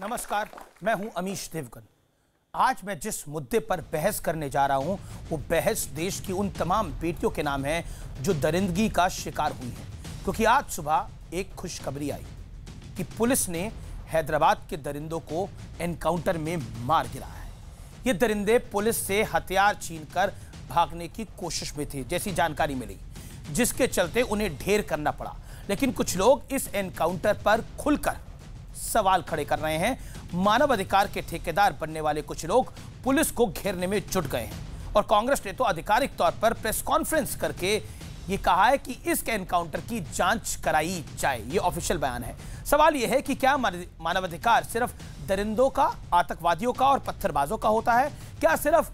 नमस्कार मैं हूं अमीश देवगन आज मैं जिस मुद्दे पर बहस करने जा रहा हूं वो बहस देश की उन तमाम बेटियों के नाम है जो दरिंदगी का शिकार हुई है क्योंकि आज सुबह एक खुशखबरी आई कि पुलिस ने हैदराबाद के दरिंदों को एनकाउंटर में मार गिराया है ये दरिंदे पुलिस से हथियार छीनकर भागने की कोशिश में थे जैसी जानकारी मिली जिसके चलते उन्हें ढेर करना पड़ा लेकिन कुछ लोग इस एनकाउंटर पर खुलकर सवाल खड़े कर रहे हैं मानव अधिकार के ठेकेदार बनने वाले कुछ लोग पुलिस को घेरने में जुट गए हैं और कांग्रेस ने तो आधिकारिक तौर पर प्रेस कॉन्फ्रेंस करके ये कहा है कि इस एनकाउंटर की जांच कराई जाए ये ऑफिशियल बयान है सवाल यह है कि क्या मानवाधिकार सिर्फ दरिंदों का आतंकवादियों का और पत्थरबाजों का होता है क्या सिर्फ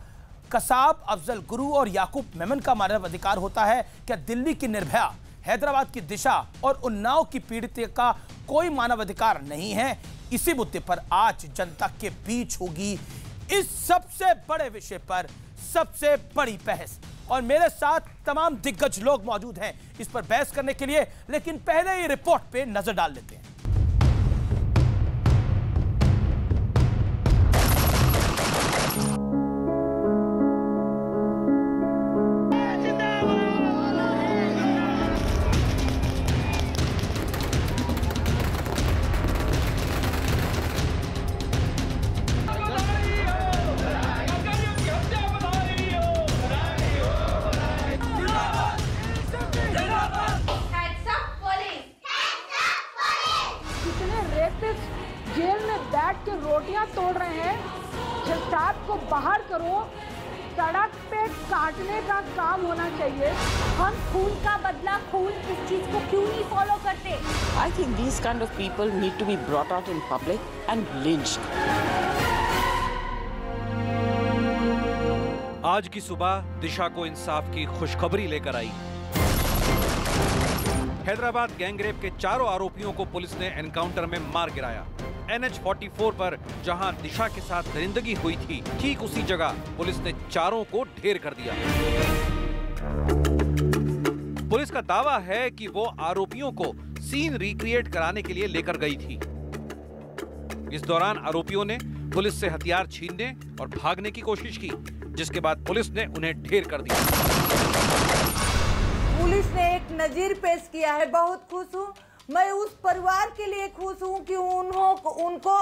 कसाब अफजल गुरु और याकूब मेमन का मानवाधिकार होता है क्या दिल्ली की निर्भया हैदराबाद की दिशा और उन्नाव की पीड़ित का कोई मानवाधिकार नहीं है इसी मुद्दे पर आज जनता के बीच होगी इस सबसे बड़े विषय पर सबसे बड़ी बहस और मेरे साथ तमाम दिग्गज लोग मौजूद हैं इस पर बहस करने के लिए लेकिन पहले ही रिपोर्ट पे नजर डाल लेते हैं kind of people need to be brought out in public and lynched. आज की सुबह दिशा को इंसाफ की खुशखबरी लेकर आई हैदराबाद गैंगरेप के चारों आरोपियों को पुलिस ने एनकाउंटर में मार गिराया एनएच 44 पर जहां दिशा के साथ दरिंदगी हुई थी ठीक उसी जगह पुलिस ने चारों को ढेर कर दिया पुलिस का दावा है कि वो आरोपियों को सीन रिक्रिएट कराने के लिए लेकर गई थी इस दौरान आरोपियों ने पुलिस से हथियार छीनने और भागने की कोशिश की जिसके बाद पुलिस ने उन्हें ढेर कर दिया पुलिस ने एक नजीर पेश किया है बहुत खुश हूँ मैं उस परिवार के लिए खुश हूँ कि उन्हों उनको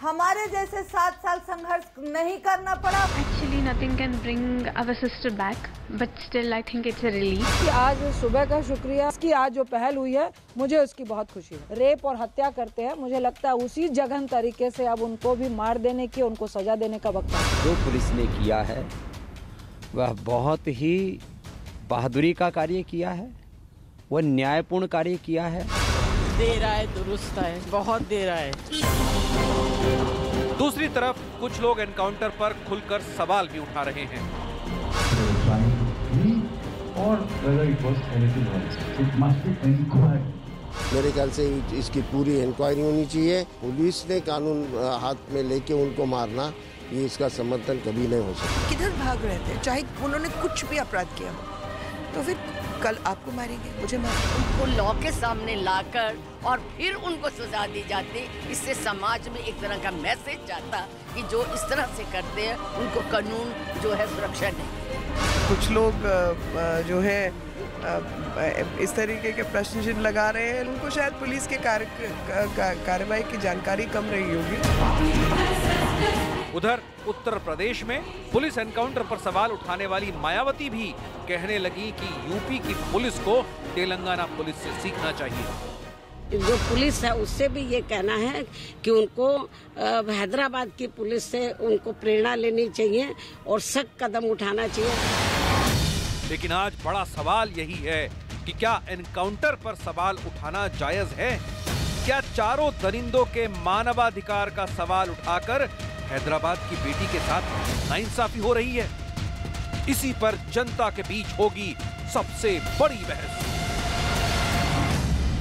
हमारे जैसे सात साल संघर्ष नहीं करना पड़ा actually nothing can bring our sister back but still I think it's relief आज सुबह का शुक्रिया इसकी आज जो पहल हुई है मुझे उसकी बहुत खुशी है रेप और हत्या करते हैं मुझे लगता है उसी जघन तरीके से अब उनको भी मार देने की उनको सजा देने का वक्त जो पुलिस ने किया है वह बहुत ही बहादुरी का कार्य किया है वह न्यायपूर्ण कार्य किया है दे रहा है दुरुस्त है बहुत दे रहा है दूसरी तरफ कुछ लोग एनकाउंटर पर खुलकर सवाल भी उठा रहे हैं मेरे ख्याल से इसकी पूरी इंक्वायरी होनी चाहिए पुलिस ने कानून हाथ में लेके उनको मारना ये इसका समर्थन कभी नहीं हो सकता किधर भाग रहे थे चाहे उन्होंने कुछ भी अपराध किया हो तो फिर कल आपको मारेंगे मुझे मार उनको लॉ के सामने लाकर और फिर उनको सजा दी जाती इससे समाज में एक तरह का मैसेज जाता कि जो इस तरह से करते हैं उनको कानून जो है सुरक्षा नहीं कुछ लोग जो है इस तरीके के प्रश्न चिन्ह लगा रहे हैं उनको शायद पुलिस के कार्रवाई की जानकारी कम रही होगी उधर उत्तर प्रदेश में पुलिस एनकाउंटर पर सवाल उठाने वाली मायावती भी कहने लगी कि यूपी की पुलिस को तेलंगाना पुलिस से सीखना चाहिए जो पुलिस है उससे भी ये कहना है कि उनको हैदराबाद की पुलिस से उनको प्रेरणा लेनी चाहिए और सख्त कदम उठाना चाहिए लेकिन आज बड़ा सवाल यही है कि क्या एनकाउंटर पर सवाल उठाना जायज है क्या चारों दरिंदों के मानवाधिकार का सवाल उठाकर हैदराबाद की बेटी के साथ नाइंसाफी हो रही है इसी पर जनता के बीच होगी सबसे बड़ी बहस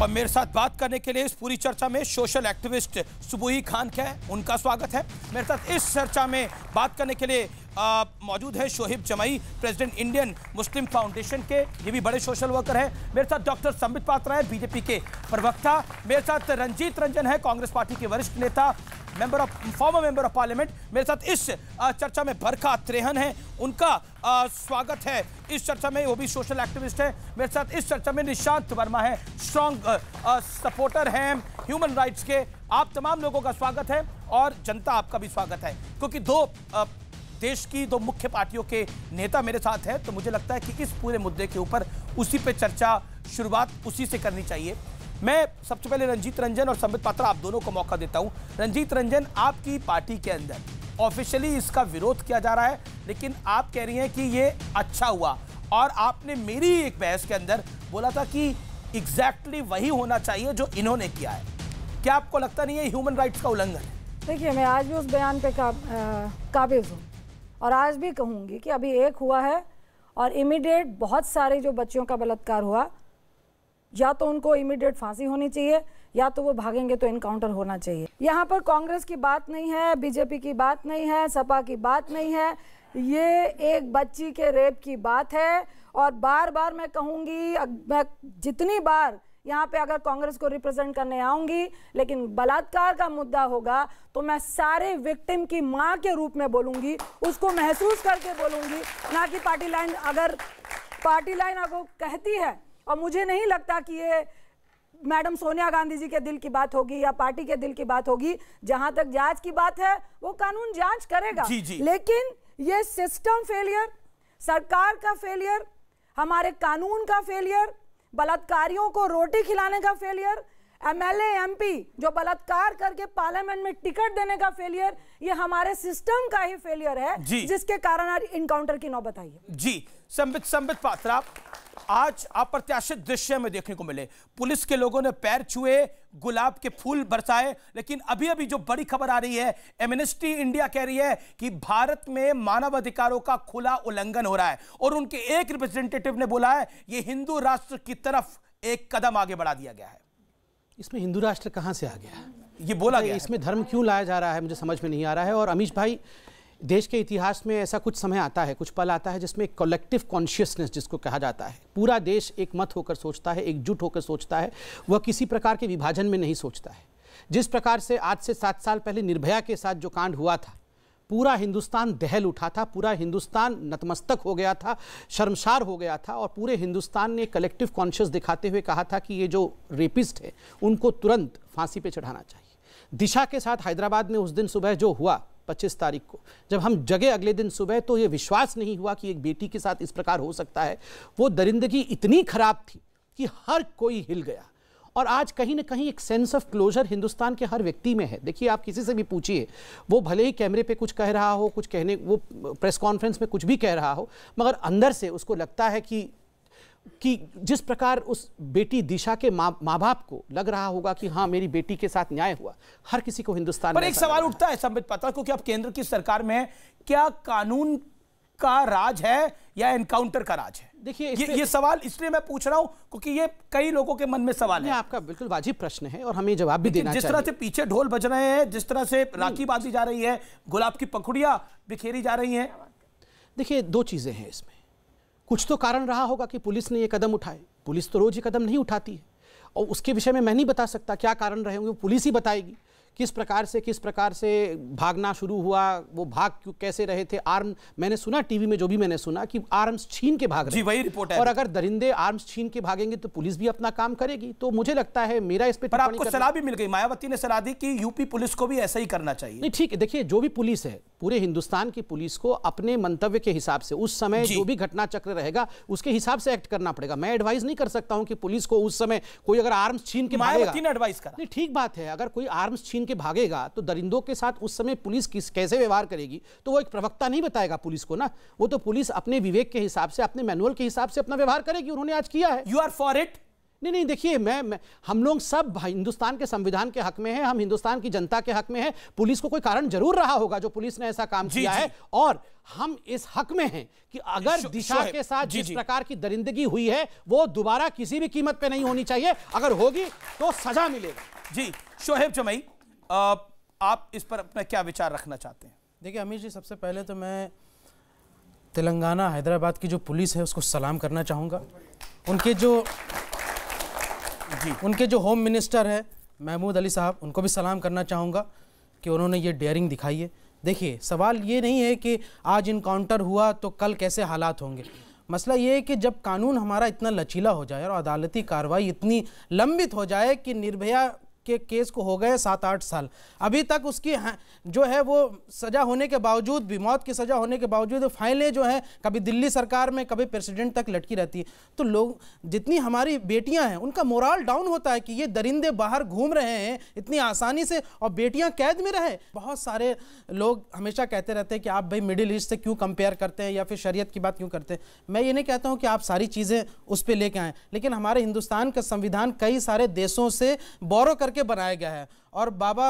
और मेरे साथ बात करने के लिए इस पूरी चर्चा में सोशल एक्टिविस्ट सुबुही खान के उनका स्वागत है मेरे साथ इस चर्चा में बात करने के लिए मौजूद है शोहिब जमाई प्रेसिडेंट इंडियन मुस्लिम फाउंडेशन के ये भी बड़े सोशल वर्कर हैं मेरे साथ डॉक्टर संबित पात्रा है बीजेपी के प्रवक्ता मेरे साथ रंजीत रंजन है कांग्रेस पार्टी के वरिष्ठ नेता member of former member of parliament मेरे साथ इस चर्चा में बरखा त्रेहन है उनका स्वागत है इस चर्चा में वो भी सोशल एक्टिविस्ट है मेरे साथ इस चर्चा में निशांत वर्मा है स्ट्रॉन्ग सपोर्टर हैं ह्यूमन राइट्स के आप तमाम लोगों का स्वागत है और जनता आपका भी स्वागत है क्योंकि दो आ, देश की दो मुख्य पार्टियों के नेता मेरे साथ हैं तो मुझे लगता है कि इस पूरे मुद्दे के ऊपर उसी पे चर्चा शुरुआत उसी से करनी चाहिए मैं सबसे पहले रंजीत रंजन और संबित पात्रा आप दोनों को मौका देता हूं रंजीत रंजन आपकी पार्टी के अंदर ऑफिशियली इसका विरोध किया जा रहा है लेकिन आप कह रही हैं कि ये अच्छा हुआ और आपने मेरी एक बहस के अंदर बोला था कि एग्जैक्टली exactly वही होना चाहिए जो इन्होंने किया है क्या आपको लगता नहीं है ह्यूमन राइट्स का उल्लंघन है देखिए मैं आज भी उस बयान पे का, काबिज हूँ और आज भी कहूँगी कि अभी एक हुआ है और इमीडिएट बहुत सारे जो बच्चियों का बलात्कार हुआ या तो उनको इमीडिएट फांसी होनी चाहिए या तो वो भागेंगे तो इनकाउंटर होना चाहिए यहाँ पर कांग्रेस की बात नहीं है बीजेपी की बात नहीं है सपा की बात नहीं है ये एक बच्ची के रेप की बात है और बार बार मैं कहूँगी मैं जितनी बार यहाँ पे अगर कांग्रेस को रिप्रेजेंट करने आऊँगी लेकिन बलात्कार का मुद्दा होगा तो मैं सारे विक्टिम की माँ के रूप में बोलूँगी उसको महसूस करके बोलूँगी ना कि पार्टी लाइन अगर पार्टी लाइन अगर कहती है और मुझे नहीं लगता कि ये मैडम सोनिया गांधी जी के दिल की बात होगी या पार्टी के दिल की बात होगी जहां तक जांच की बात है वो कानून जांच करेगा जी जी। लेकिन ये सिस्टम फेलियर सरकार का फेलियर हमारे कानून का फेलियर बलात्कारियों को रोटी खिलाने का फेलियर एमएलए एमपी जो बलात्कार करके पार्लियामेंट में टिकट देने का फेलियर ये हमारे सिस्टम का ही फेलियर है जिसके कारण इनकाउंटर की नौबत आई है जी संबित संबित पात्रा आज अप्रत्याशित दृश्य में देखने को मिले पुलिस के लोगों ने पैर छुए गुलाब के फूल बरसाए लेकिन अभी अभी जो बड़ी खबर आ रही है एमिनिस्ट्री इंडिया कह रही है कि भारत में मानव अधिकारों का खुला उल्लंघन हो रहा है और उनके एक रिप्रेजेंटेटिव ने बोला है ये हिंदू राष्ट्र की तरफ एक कदम आगे बढ़ा दिया गया है इसमें हिंदू राष्ट्र कहाँ से आ गया है ये बोला गया इसमें धर्म क्यों लाया जा रहा है मुझे समझ में नहीं आ रहा है और अमीश भाई देश के इतिहास में ऐसा कुछ समय आता है कुछ पल आता है जिसमें कलेक्टिव कॉन्शियसनेस जिसको कहा जाता है पूरा देश एक मत होकर सोचता है एकजुट होकर सोचता है वह किसी प्रकार के विभाजन में नहीं सोचता है जिस प्रकार से आज से सात साल पहले निर्भया के साथ जो कांड हुआ था पूरा हिंदुस्तान दहल उठा था पूरा हिंदुस्तान नतमस्तक हो गया था शर्मसार हो गया था और पूरे हिंदुस्तान ने कलेक्टिव कॉन्शियस दिखाते हुए कहा था कि ये जो रेपिस्ट हैं उनको तुरंत फांसी पे चढ़ाना चाहिए दिशा के साथ हैदराबाद में उस दिन सुबह जो हुआ पच्चीस तारीख को जब हम जगे अगले दिन सुबह तो ये विश्वास नहीं हुआ कि एक बेटी के साथ इस प्रकार हो सकता है वो दरिंदगी इतनी खराब थी कि हर कोई हिल गया और आज कहीं ना कहीं एक सेंस ऑफ क्लोजर हिंदुस्तान के हर व्यक्ति में है देखिए आप किसी से भी पूछिए वो भले ही कैमरे पे कुछ कह रहा हो कुछ कहने वो प्रेस कॉन्फ्रेंस में कुछ भी कह रहा हो मगर अंदर से उसको लगता है कि कि जिस प्रकार उस बेटी दिशा के माँ माँ बाप को लग रहा होगा कि हाँ मेरी बेटी के साथ न्याय हुआ हर किसी को हिंदुस्तान पर एक सवाल उठता है संबित पात्रा क्योंकि अब केंद्र की सरकार में क्या कानून का राज है या एनकाउंटर का राज है देखिए ये, ये सवाल इसलिए मैं पूछ रहा हूं क्योंकि ये कई लोगों के मन में सवाल है आपका बिल्कुल वाजिब प्रश्न है और हमें जवाब भी देना जिस तरह से पीछे ढोल बज रहे हैं जिस तरह से राखी बांधी जा रही है गुलाब की पंखुड़ियां बिखेरी जा रही है देखिए दो चीजें हैं इसमें कुछ तो कारण रहा होगा कि पुलिस ने ये कदम उठाए पुलिस तो रोज़ ये कदम नहीं उठाती है और उसके विषय में मैं नहीं बता सकता क्या कारण रहे होंगे पुलिस ही बताएगी किस प्रकार से किस प्रकार से भागना शुरू हुआ वो भाग कैसे रहे थे आर्म मैंने सुना टीवी में जो भी मैंने सुना कि आर्म्स छीन के भाग रहे जी वही रिपोर्ट है और अगर दरिंदे आर्म्स छीन के भागेंगे तो पुलिस भी अपना काम करेगी तो मुझे लगता है मेरा इस पर आपको सलाह भी मिल गई मायावती ने सलाह दी कि यूपी पुलिस को भी ऐसा ही करना चाहिए नहीं ठीक है देखिए जो भी पुलिस है पूरे हिंदुस्तान की पुलिस को अपने मंतव्य के हिसाब से उस समय जो भी घटना चक्र रहेगा उसके हिसाब से एक्ट करना पड़ेगा मैं एडवाइस नहीं कर सकता हूं कि पुलिस को उस समय कोई अगर आर्म्स छीन के मायावती ने एडवाइस करा ठीक बात है अगर कोई आर्म्स छीन के भागेगा तो दरिंदों के साथ उस समय पुलिस किस कैसे व्यवहार करेगी तो वो एक प्रवक्ता नहीं बताएगा पुलिस को ना वो तो पुलिस अपने विवेक के हिसाब से अपने मैनुअल के हिसाब से अपना व्यवहार करेगी उन्होंने आज किया है यू आर फॉर इट नहीं नहीं देखिए मैं, मैं हम लोग सब हिंदुस्तान के संविधान के हक में हैं हम हिंदुस्तान की जनता के हक में हैं पुलिस को कोई कारण जरूर रहा होगा जो पुलिस ने ऐसा काम जी, किया जी. है और हम इस हक में हैं कि अगर शो, दिशा शो के साथ जी, जिस जी. प्रकार की दरिंदगी हुई है वो दोबारा किसी भी कीमत पे नहीं होनी चाहिए अगर होगी तो सजा मिलेगी जी शोहेब चमई आप इस पर अपना क्या विचार रखना चाहते हैं देखिए अमीर जी सबसे पहले तो मैं तेलंगाना हैदराबाद की जो पुलिस है उसको सलाम करना चाहूँगा उनके जो जी उनके जो होम मिनिस्टर है महमूद अली साहब उनको भी सलाम करना चाहूँगा कि उन्होंने ये डेयरिंग दिखाई है देखिए सवाल ये नहीं है कि आज इनकाउंटर हुआ तो कल कैसे हालात होंगे मसला ये है कि जब कानून हमारा इतना लचीला हो जाए और अदालती कार्रवाई इतनी लंबित हो जाए कि निर्भया के केस को हो गए सात आठ साल अभी तक उसकी जो है वो सज़ा होने के बावजूद भी मौत की सज़ा होने के बावजूद फाइलें जो हैं कभी दिल्ली सरकार में कभी प्रेसिडेंट तक लटकी रहती है तो लोग जितनी हमारी बेटियां हैं उनका मोरल डाउन होता है कि ये दरिंदे बाहर घूम रहे हैं इतनी आसानी से और बेटियां कैद में रहे बहुत सारे लोग हमेशा कहते रहते हैं कि आप भाई मिडिल ईस्ट से क्यों कंपेयर करते हैं या फिर शरीय की बात क्यों करते हैं मैं ये नहीं कहता हूँ कि आप सारी चीज़ें उस पर लेके आएँ लेकिन हमारे हिंदुस्तान का संविधान कई सारे देशों से बौरों करके करके बनाया गया है और बाबा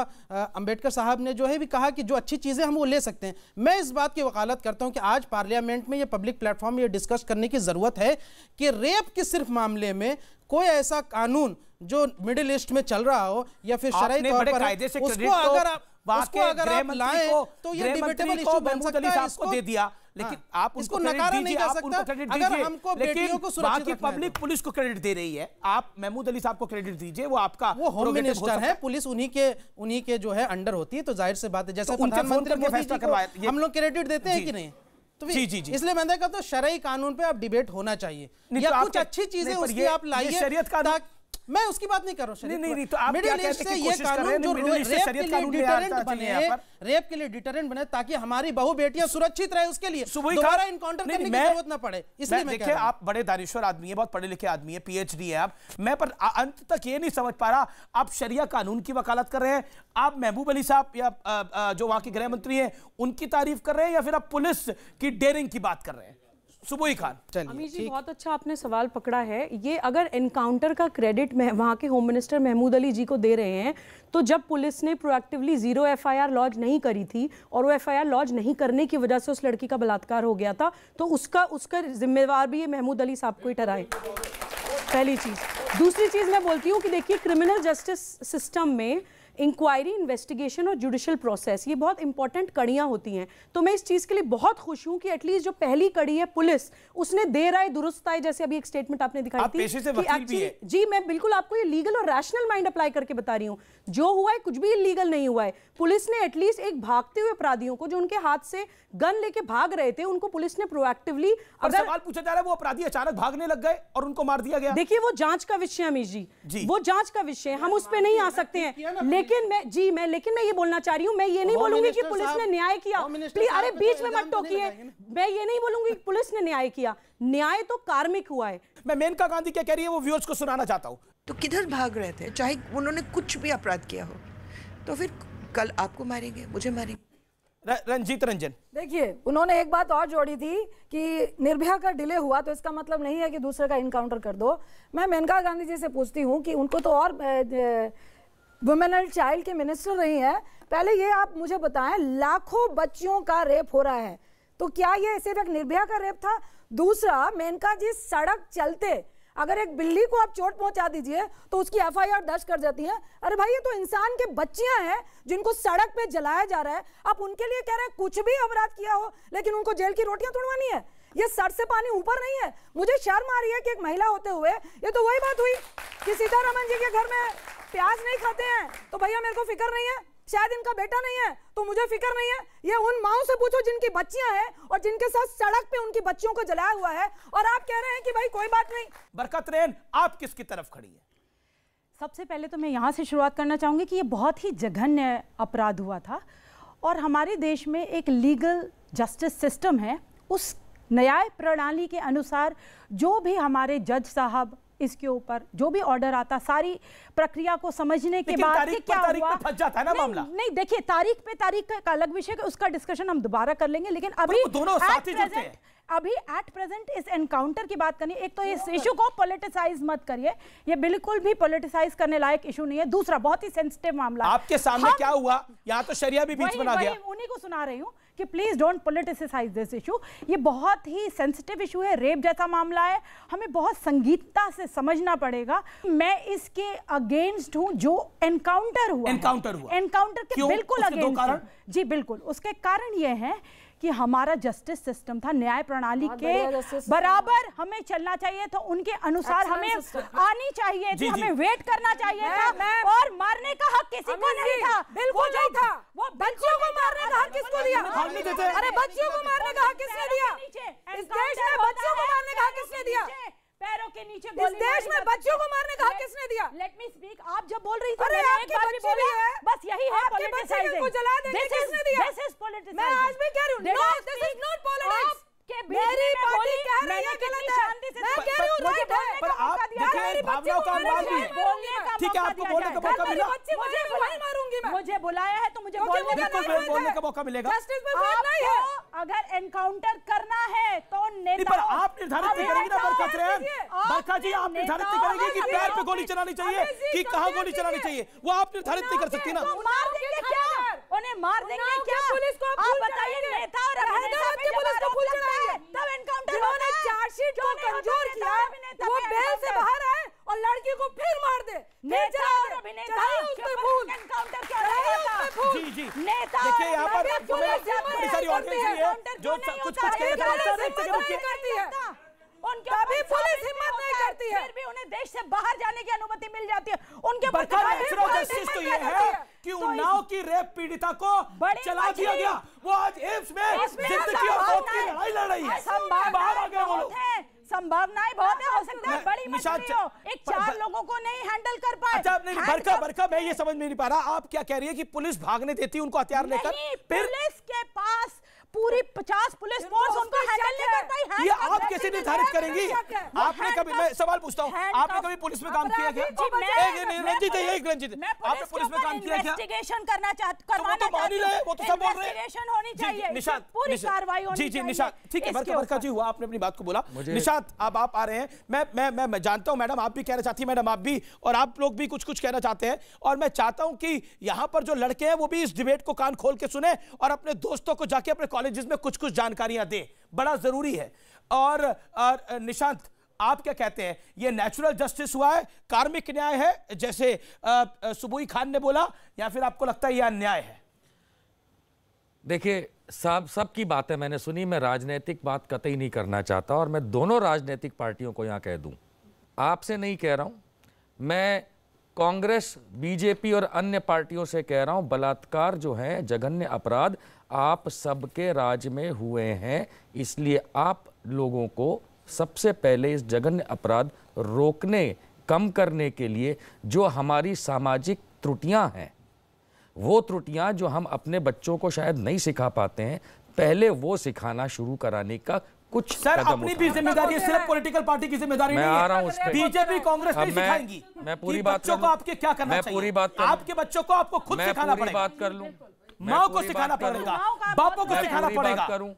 अंबेडकर साहब ने जो है भी कहा कि जो अच्छी चीज़ें हम वो ले सकते हैं मैं इस बात की वकालत करता हूँ कि आज पार्लियामेंट में ये पब्लिक प्लेटफॉर्म ये डिस्कस करने की ज़रूरत है कि रेप के सिर्फ मामले में कोई ऐसा कानून जो मिडिल ईस्ट में चल रहा हो या फिर शराय तौर पर तो उसको अगर आप उसको अगर आप लाए तो ये डिबेटेबल इशू बन सकता है इसको दे दिया लेकिन हाँ, आप इसको नकारा नहीं जा सकता अगर हमको बेटियों को सुरक्षित बाकी पब्लिक पुलिस को क्रेडिट दे रही है आप महमूद अली साहब को क्रेडिट दीजिए वो आपका वो होम मिनिस्टर है पुलिस उन्हीं के उन्हीं के जो है अंडर होती है तो जाहिर से बात है जैसे तो प्रधानमंत्री हम लोग क्रेडिट देते हैं कि नहीं तो जी जी जी इसलिए मैंने कहा तो शरा कानून पे आप डिबेट होना चाहिए या तो कुछ अच्छी चीजें उसकी आप लाइए शरीयत का मैं उसकी बात नहीं कर रहा हूँ नहीं नहीं तो से ये कानून जो रेप के लिए डिटरेंट बने रेप के लिए डिटरेंट बने ताकि हमारी बहु बेटियां सुरक्षित रहे उसके लिए दोबारा इनकाउंटर करने की जरूरत ना पड़े इसलिए देखिए आप बड़े दानिश्वर आदमी है बहुत पढ़े लिखे आदमी है पीएचडी है आप मैं पर अंत तक ये नहीं समझ पा रहा आप शरिया कानून की वकालत कर रहे हैं आप महबूब अली साहब या जो वहां के गृह मंत्री है उनकी तारीफ कर रहे हैं या फिर आप पुलिस की डेरिंग की बात कर रहे हैं सुबोई खान चलिए अमीर जी बहुत अच्छा आपने सवाल पकड़ा है ये अगर एनकाउंटर का क्रेडिट वहाँ के होम मिनिस्टर महमूद अली जी को दे रहे हैं तो जब पुलिस ने प्रोएक्टिवली जीरो एफआईआर लॉन्च नहीं करी थी और वो एफआईआर लॉन्च नहीं करने की वजह से उस लड़की का बलात्कार हो गया था तो उसका उसका जिम्मेवार भी ये महमूद अली साहब को ही ठहराए पहली चीज़ दूसरी चीज़ मैं बोलती हूँ कि देखिए क्रिमिनल जस्टिस सिस्टम में इंक्वायरी इन्वेस्टिगेशन और जुडिशल प्रोसेस ये बहुत इंपॉर्टेंट कड़ियाँ होती हैं तो मैं इस चीज़ के लिए बहुत खुश हूँ कि एटलीस्ट जो पहली कड़ी है पुलिस उसने देर आए दुरुस्त आए जैसे अभी एक स्टेटमेंट आपने दिखाई थी एक्चुअली जी मैं बिल्कुल आपको ये लीगल और रैशनल माइंड अप्लाई करके बता रही हूँ जो हुआ है कुछ भी इलीगल नहीं हुआ है पुलिस ने एटलीस्ट एक भागते हुए अपराधियों को जो उनके हाथ से गन लेके भाग रहे थे उनको पुलिस ने प्रोएक्टिवली अगर सवाल पूछा जा रहा है वो अपराधी अचानक भागने लग गए और उनको मार दिया गया देखिए वो जांच का विषय है अमीश जी, जी। वो जांच का विषय है हम उस पर नहीं आ सकते हैं लेकिन लेकिन मैं जी मैं लेकिन मैं ये बोलना चाह रही हूँ मैं ये नहीं बोलूंगी कि पुलिस ने न्याय किया प्लीज अरे तो बीच में मत टोकिए तो मैं ये नहीं बोलूंगी कि पुलिस ने न्याय किया न्याय तो कार्मिक हुआ है मैं मेनका गांधी क्या कह रही है वो व्यूअर्स को सुनाना चाहता हूँ तो किधर भाग रहे थे चाहे उन्होंने कुछ भी अपराध किया हो तो फिर कल आपको मारेंगे मुझे मारेंगे रंजीत रंजन देखिए उन्होंने एक बात और जोड़ी थी कि निर्भया का डिले हुआ तो इसका मतलब नहीं है कि दूसरे का इनकाउंटर कर दो मैं मेनका गांधी जी से पूछती हूँ कि उनको तो और वुमेन एंड चाइल्ड के मिनिस्टर रही हैं पहले ये आप मुझे बताएं लाखों बच्चियों का रेप हो रहा है तो क्या ये सिर्फ एक निर्भया का रेप था दूसरा मेनका जी सड़क चलते अगर एक बिल्ली को आप चोट पहुंचा दीजिए तो उसकी एफआईआर दर्ज कर जाती है अरे भाई ये तो इंसान के बच्चियां हैं जिनको सड़क पे जलाया जा रहा है आप उनके लिए कह रहे हैं कुछ भी अपराध किया हो लेकिन उनको जेल की रोटियां तोड़वानी है ये सर से पानी ऊपर नहीं है मुझे शर्म आ रही है कि एक महिला होते हुए ये तो वही बात हुई कि सीतारामन जी के घर में प्याज नहीं खाते हैं तो भैया मेरे को फिक्र नहीं है शायद इनका बेटा नहीं है तो मुझे फिक्र नहीं है ये उन माओ से पूछो जिनकी बच्चियां हैं और जिनके साथ सड़क पे उनकी बच्चियों को जलाया हुआ है और आप कह रहे हैं कि भाई कोई बात नहीं बरकत रेन आप किसकी तरफ खड़ी है सबसे पहले तो मैं यहाँ से शुरुआत करना चाहूंगी कि ये बहुत ही जघन्य अपराध हुआ था और हमारे देश में एक लीगल जस्टिस सिस्टम है उस न्याय प्रणाली के अनुसार जो भी हमारे जज साहब इसके ऊपर जो भी ऑर्डर आता सारी प्रक्रिया को समझने के बाद कि क्या हुआ पे जाता है ना मामला नहीं देखिए तारीख पे तारीख का अलग विषय उसका डिस्कशन हम दोबारा कर लेंगे लेकिन अभी दोनों साथ ही जुड़ते हैं अभी एट प्रेजेंट इस एनकाउंटर की बात करनी एक तो इस इशू को पोलिटिसाइज मत करिए ये बिल्कुल भी पोलिटिसाइज करने लायक इशू नहीं है दूसरा बहुत ही सेंसिटिव मामला आपके सामने क्या हुआ यहाँ तो शरिया भी बीच बना गया उन्हीं को सुना रही हूँ कि please don't politicise this issue ये बहुत ही सेंसिटिव इशू है रेप जैसा मामला है हमें बहुत संगीतता से समझना पड़ेगा मैं इसके अगेंस्ट हूं जो एनकाउंटर हुआ एनकाउंटर हुआ एनकाउंटर के बिल्कुल अगेंस्ट जी बिल्कुल उसके कारण ये है कि हमारा जस्टिस सिस्टम था न्याय प्रणाली के बराबर हमें चलना चाहिए था उनके अनुसार हमें आनी चाहिए थी हमें वेट करना चाहिए था और मारने का हक किसी को नहीं था बिल्कुल नहीं था वो बच्चों को मारने का हक किसको दिया अरे बच्चों को मारने का हक किसने दिया इस देश में बच्चों को मारने का हक किसने दिया पैरों के नीचे इस देश में बच्चों को मारने का हक किसने दिया लेट मी स्पीक आप जब बोल रही थी आपके बच्चे भी है बस यही है पॉलिटिसाइजिंग को जला देंगे किसने दिया दिस इज पॉलिटिक्स मैं आज भी कह रही हूं no this is not politics के मेरी पार्टी कह रही है गलत है मैं कह रही हूं राइट है पर आप देखिए भावनाओं का भी ठीक है आपको बोलने का मौका मिला मुझे मारूंगी मैं मुझे बुलाया है तो मुझे बोलने का बोलने का मौका मिलेगा जस्टिस पर नहीं है अगर एनकाउंटर करना है तो नेता आप निर्धारित तो करेंगे ना बरखा जी आप निर्धारित तो तो करेंगे कि पैर पे गोली चलानी चाहिए कि कहां गोली चलानी चाहिए वो आप निर्धारित नहीं कर सकती ना मार देंगे क्या उन्हें मार देंगे क्या पुलिस को आप बताइए नेता और अभिनेता पुलिस को फूल चढ़ाया है तब एनकाउंटर जिन्होंने चार्जशीट को कंजूर किया वो बेल से बाहर आए और लड़की को फिर मार दे नेता और अभिनेता फूल जी जी नेता देखिए यहां पर बड़ी सारी ऑडियंस है जो कुछ कुछ हैं तो करती है उनके कभी पुलिस हिम्मत नहीं करती है फिर भी उन्हें देश से बाहर जाने की अनुमति मिल जाती है उनके ऊपर जस्टिस तो ये है कि तो उन्नाव की रेप पीड़िता को चला दिया गया वो आज एम्स में जिंदगी और मौत की लड़ाई लड़ रही है बाहर आ गए वो लोग संभावनाएं बहुत है हो सकता है बड़ी निशान हो एक चार लोगों को नहीं हैंडल कर पाए अच्छा नहीं बरका बरका मैं ये समझ में नहीं पा रहा आप क्या कह रही है कि पुलिस भागने देती उनको हथियार लेकर पुलिस के पास पूरी पचास पुलिस फोर्स उनको हैंडल नहीं ये आप कैसे निर्धारित करेंगी आपने कभी मैं सवाल पूछता हूँ आपने कभी पुलिस में काम किया क्या रंजित आपने पुलिस में काम किया इन्वेस्टिगेशन करना तो तो चाहते हैं तो जी हुआ आपने अपनी बात को बोला निशांत आप आ रहे हैं जानता हूँ मैडम आप भी कहना चाहती मैडम आप भी और आप लोग भी कुछ कुछ कहना चाहते हैं और मैं चाहता हूँ कि यहाँ पर जो लड़के हैं वो भी इस डिबेट को कान खोल के सुने और अपने दोस्तों को जाके अपने कॉलेजेस में कुछ कुछ जानकारियां दें बड़ा ज़रूरी है और, निशांत आप क्या कहते हैं ये नेचुरल जस्टिस हुआ है कार्मिक न्याय है जैसे सुबोई खान ने बोला या फिर आपको लगता है यह अन्याय है देखिए सब सबकी बातें मैंने सुनी मैं राजनीतिक बात कतई नहीं करना चाहता और मैं दोनों राजनीतिक पार्टियों को यहाँ कह दूँ आपसे नहीं कह रहा हूँ मैं कांग्रेस बीजेपी और अन्य पार्टियों से कह रहा हूँ बलात्कार जो है जघन्य अपराध आप सबके राज में हुए हैं इसलिए आप लोगों को सबसे पहले इस जघन्य अपराध रोकने कम करने के लिए जो हमारी सामाजिक त्रुटियां हैं वो त्रुटियां जो हम अपने बच्चों को शायद नहीं सिखा पाते हैं पहले वो सिखाना शुरू कराने का कुछ सर अपनी भी जिम्मेदारी है सिर्फ पॉलिटिकल पार्टी की जिम्मेदारी नहीं आ रहा हूँ बीजेपी कांग्रेस नहीं सिखाएंगी मैं पूरी बात बच्चों को आपके क्या करना मैं पूरी बात आपके बच्चों को आपको खुद सिखाना पड़ेगा बात कर लूँ माओ को सिखाना पड़ेगा बापों को सिखाना पड़ेगा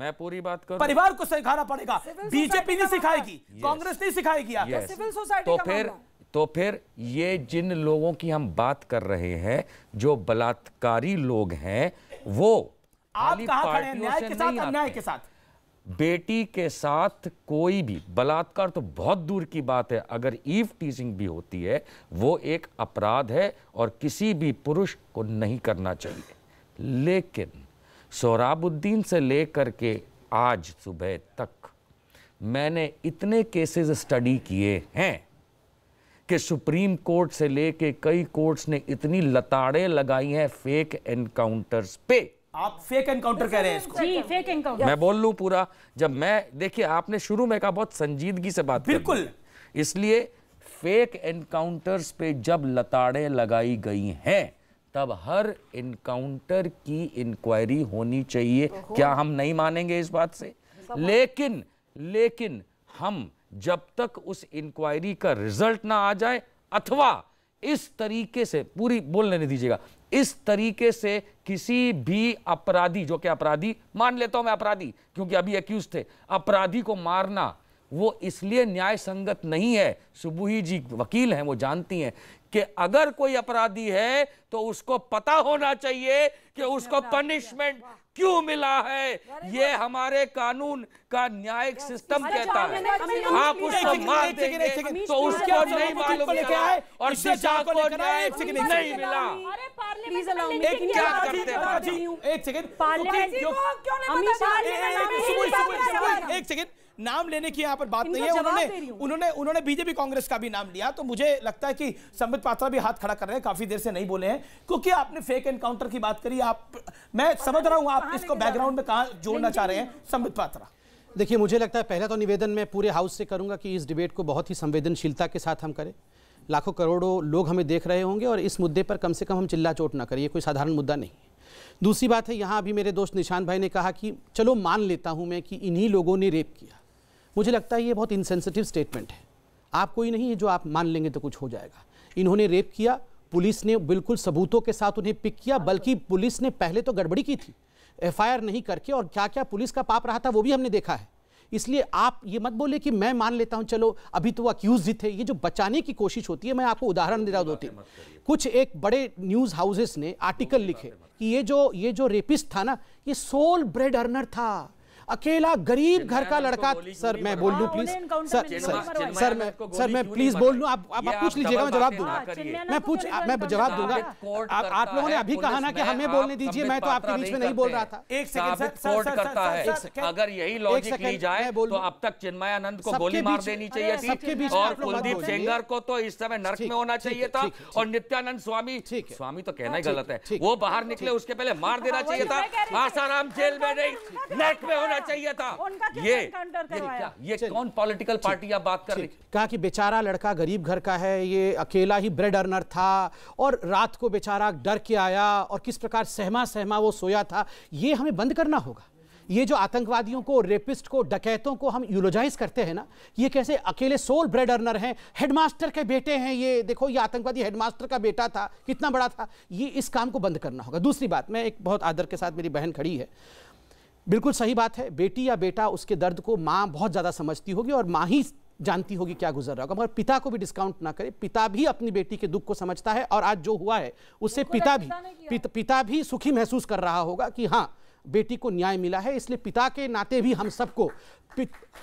मैं पूरी बात करूं परिवार को सिखाना पड़ेगा बीजेपी नहीं सिखाएगी कांग्रेस नहीं सिखाएगी सिविल सोसाइटी तो फिर तो फिर ये जिन लोगों की हम बात कर रहे हैं जो बलात्कारी लोग हैं वो आप कहां खड़े हैं न्याय के साथ अन्याय के साथ बेटी के साथ कोई भी बलात्कार तो बहुत दूर की बात है अगर ईव टीजिंग भी होती है वो एक अपराध है और किसी भी पुरुष को नहीं करना चाहिए लेकिन सोराबुद्दीन से लेकर के आज सुबह तक मैंने इतने केसेस स्टडी किए हैं कि सुप्रीम कोर्ट से लेके कई कोर्ट्स ने इतनी लताड़े लगाई हैं फेक एनकाउंटर्स पे आप फेक एनकाउंटर कह रहे हैं इसको जी फेक एनकाउंटर मैं बोल लू पूरा जब मैं देखिए आपने शुरू में कहा बहुत संजीदगी से बात बिल्कुल इसलिए फेक एनकाउंटर्स पे जब लताड़े लगाई गई हैं तब हर इनकाउंटर की इंक्वायरी होनी चाहिए क्या हम नहीं मानेंगे इस बात से लेकिन लेकिन हम जब तक उस इंक्वायरी का रिजल्ट ना आ जाए अथवा इस तरीके से पूरी बोलने नहीं दीजिएगा इस तरीके से किसी भी अपराधी जो कि अपराधी मान लेता हूं मैं अपराधी क्योंकि अभी एक्यूज थे अपराधी को मारना वो इसलिए न्याय संगत नहीं है सुबूही जी वकील हैं वो जानती हैं कि अगर कोई अपराधी है तो उसको पता होना चाहिए कि उसको पनिशमेंट क्यों मिला है ये हमारे कानून का न्यायिक सिस्टम कहता है आप उसको मार देंगे तो उसके और नहीं मालूम क्या है और दिशा को न्याय नहीं मिला एक क्या करते हैं एक सेकंड एक सेकंड तो नाम लेने की यहाँ पर बात नहीं है उन्होंने उन्होंने उन्होंने बीजेपी कांग्रेस का भी नाम लिया तो मुझे लगता है कि संबित पात्रा भी हाथ खड़ा कर रहे हैं काफी देर से नहीं बोले हैं क्योंकि आपने फेक एनकाउंटर की बात करी आप मैं समझ रहा हूँ आप इसको बैकग्राउंड में कहा जोड़ना चाह रहे हैं संबित पात्रा देखिए मुझे लगता है पहला तो निवेदन मैं पूरे हाउस से करूंगा कि इस डिबेट को बहुत ही संवेदनशीलता के साथ हम करें लाखों करोड़ों लोग हमें देख रहे होंगे और इस मुद्दे पर कम से कम हम चिल्ला चोट ना करें ये कोई साधारण मुद्दा नहीं दूसरी बात है यहाँ अभी मेरे दोस्त निशान भाई ने कहा कि चलो मान लेता हूँ मैं कि इन्हीं लोगों ने रेप किया मुझे लगता है ये बहुत इनसेंसिटिव स्टेटमेंट है आप कोई नहीं है जो आप मान लेंगे तो कुछ हो जाएगा इन्होंने रेप किया पुलिस ने बिल्कुल सबूतों के साथ उन्हें पिक किया बल्कि पुलिस ने पहले तो गड़बड़ी की थी एफआईआर नहीं करके और क्या क्या पुलिस का पाप रहा था वो भी हमने देखा है इसलिए आप ये मत बोले कि मैं मान लेता हूं चलो अभी तो अक्यूज ही थे ये जो बचाने की कोशिश होती है मैं आपको उदाहरण दे रहा हूँ दो कुछ एक बड़े न्यूज़ हाउसेस ने आर्टिकल लिखे कि ये जो ये जो रेपिस्ट था ना ये सोल ब्रेड अर्नर था अकेला गरीब घर का लड़का सर मैं बोल लू प्लीज सर सर सर मैं सर मैं प्लीज बोल लू आप आप पूछ लीजिएगा मैं जवाब दूंगा हाँ, मैं तो पूछ मैं जवाब दूंगा आप लोगों ने अभी कहा ना कि हमें बोलने दीजिए मैं तो आपके बीच में नहीं बोल रहा था एक सेकंड अगर यही लॉजिक ली जाए तो अब तक चिन्मयानंद को गोली मार देनी चाहिए थी और कुलदीप सेंगर को तो इस समय नर्क में होना चाहिए था और नित्यानंद स्वामी स्वामी तो कहना ही हाँ, गलत है वो बाहर निकले उसके पहले मार देना चाहिए था आसाराम जेल में नहीं नर्क में होना क्या चाहिए था ये ये, ये कौन पॉलिटिकल पार्टी आप बात कर रही कहा कि बेचारा लड़का गरीब घर का है ये अकेला ही ब्रेड अर्नर था और रात को बेचारा डर के आया और किस प्रकार सहमा सहमा वो सोया था ये हमें बंद करना होगा ये जो आतंकवादियों को रेपिस्ट को डकैतों को हम यूलोजाइज करते हैं ना ये कैसे अकेले सोल ब्रेड अर्नर हैं हेडमास्टर के बेटे हैं ये देखो ये आतंकवादी हेडमास्टर का बेटा था कितना बड़ा था ये इस काम को बंद करना होगा दूसरी बात मैं एक बहुत आदर के साथ मेरी बहन खड़ी है बिल्कुल सही बात है बेटी या बेटा उसके दर्द को माँ बहुत ज़्यादा समझती होगी और माँ ही जानती होगी क्या गुजर रहा होगा मगर पिता को भी डिस्काउंट ना करे पिता भी अपनी बेटी के दुख को समझता है और आज जो हुआ है उससे पिता भी पित, पिता भी सुखी महसूस कर रहा होगा कि हाँ बेटी को न्याय मिला है इसलिए पिता के नाते भी हम सबको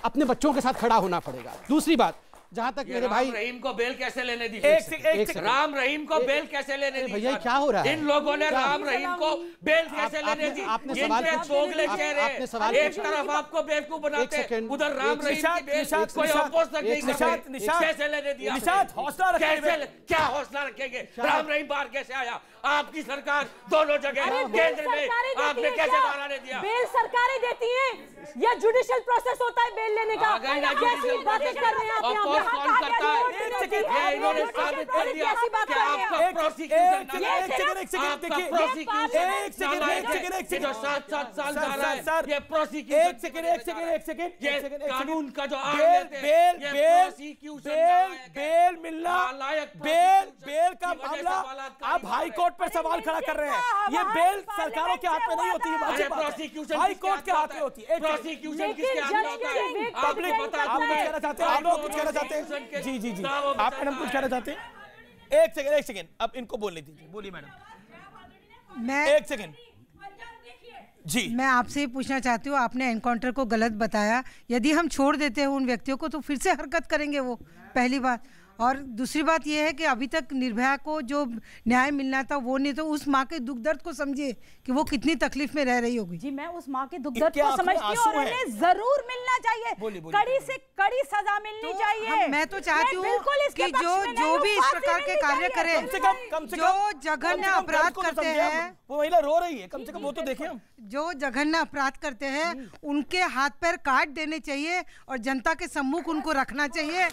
अपने बच्चों के साथ खड़ा होना पड़ेगा दूसरी बात जहां तक मेरे भाई रहीम को बेल कैसे लेने दी एक, एक, एक, राम रहीम को ए, बेल कैसे लेने दी भैया क्या हो रहा है इन लोगों ने राम रहीम को बेल कैसे लेने दी आपने सवाल चोगले चेहरे एक तरफ आपको बेवकूफ बनाते हैं उधर राम रहीम कोई अपोजिट कैसे लेने दिया हौसला कैसे क्या हौसला रखेंगे राम रहीम बाहर कैसे आया आपकी सरकार दोनों जगह केंद्र में आपने कैसे बाहर आने दिया बेल सरकारें देती है या जुडिशियल प्रोसेस होता है बेल लेने का बातें कर रहे हैं कौन हाँ, करता है ये इन्होंने साबित कर दिया कि आपका प्रोसिक्यूशन आपका प्रोसिक्यूशन जो सात सात साल जा रहा है ये प्रोसिक्यूशन एक सेकंड एक सेकंड एक सेकंड ये कानून का जो bail bail bail bail bail मिलना बेल बेल का मामला आप हाई कोर्ट पर सवाल खड़ा कर रहे हैं ये बेल सरकारों के हाथ में नहीं होती है प्रोसिक्यूशन हाई कोर्ट के हाथ में होती है प्रोसिक्यूशन किसके हाथ में होता है पब्लिक आप कुछ कहना चाहते हैं आप लोग कुछ कहना चाहते हैं जी जी जी आप मैडम कुछ कहना चाहते हैं एक सेकेंड एक सेकेंड अब इनको बोलने दीजिए बोलिए मैडम मैं एक सेकेंड जी मैं आपसे ये पूछना चाहती हूँ आपने एनकाउंटर को गलत बताया यदि हम छोड़ देते हैं उन व्यक्तियों को तो फिर से हरकत करेंगे वो पहली बात और दूसरी बात यह है कि अभी तक निर्भया को जो न्याय मिलना था वो नहीं तो उस माँ के दुख दर्द को समझे कि वो कितनी तकलीफ में रह रही होगी जी मैं उस माँ के दुख दर्द को समझती हूँ और उन्हें जरूर मिलना चाहिए बोली, बोली, कड़ी बोली, से कड़ी सजा मिलनी तो चाहिए मैं तो चाहती हूँ कि जो जो भी इस प्रकार के कार्य करे तो तो जो जघन्य अपराध करते हैं वो महिला रो रही है कम से कम वो तो देखे जो जघन्य अपराध करते हैं उनके हाथ पैर काट देने चाहिए और जनता के सम्मुख उनको रखना चाहिए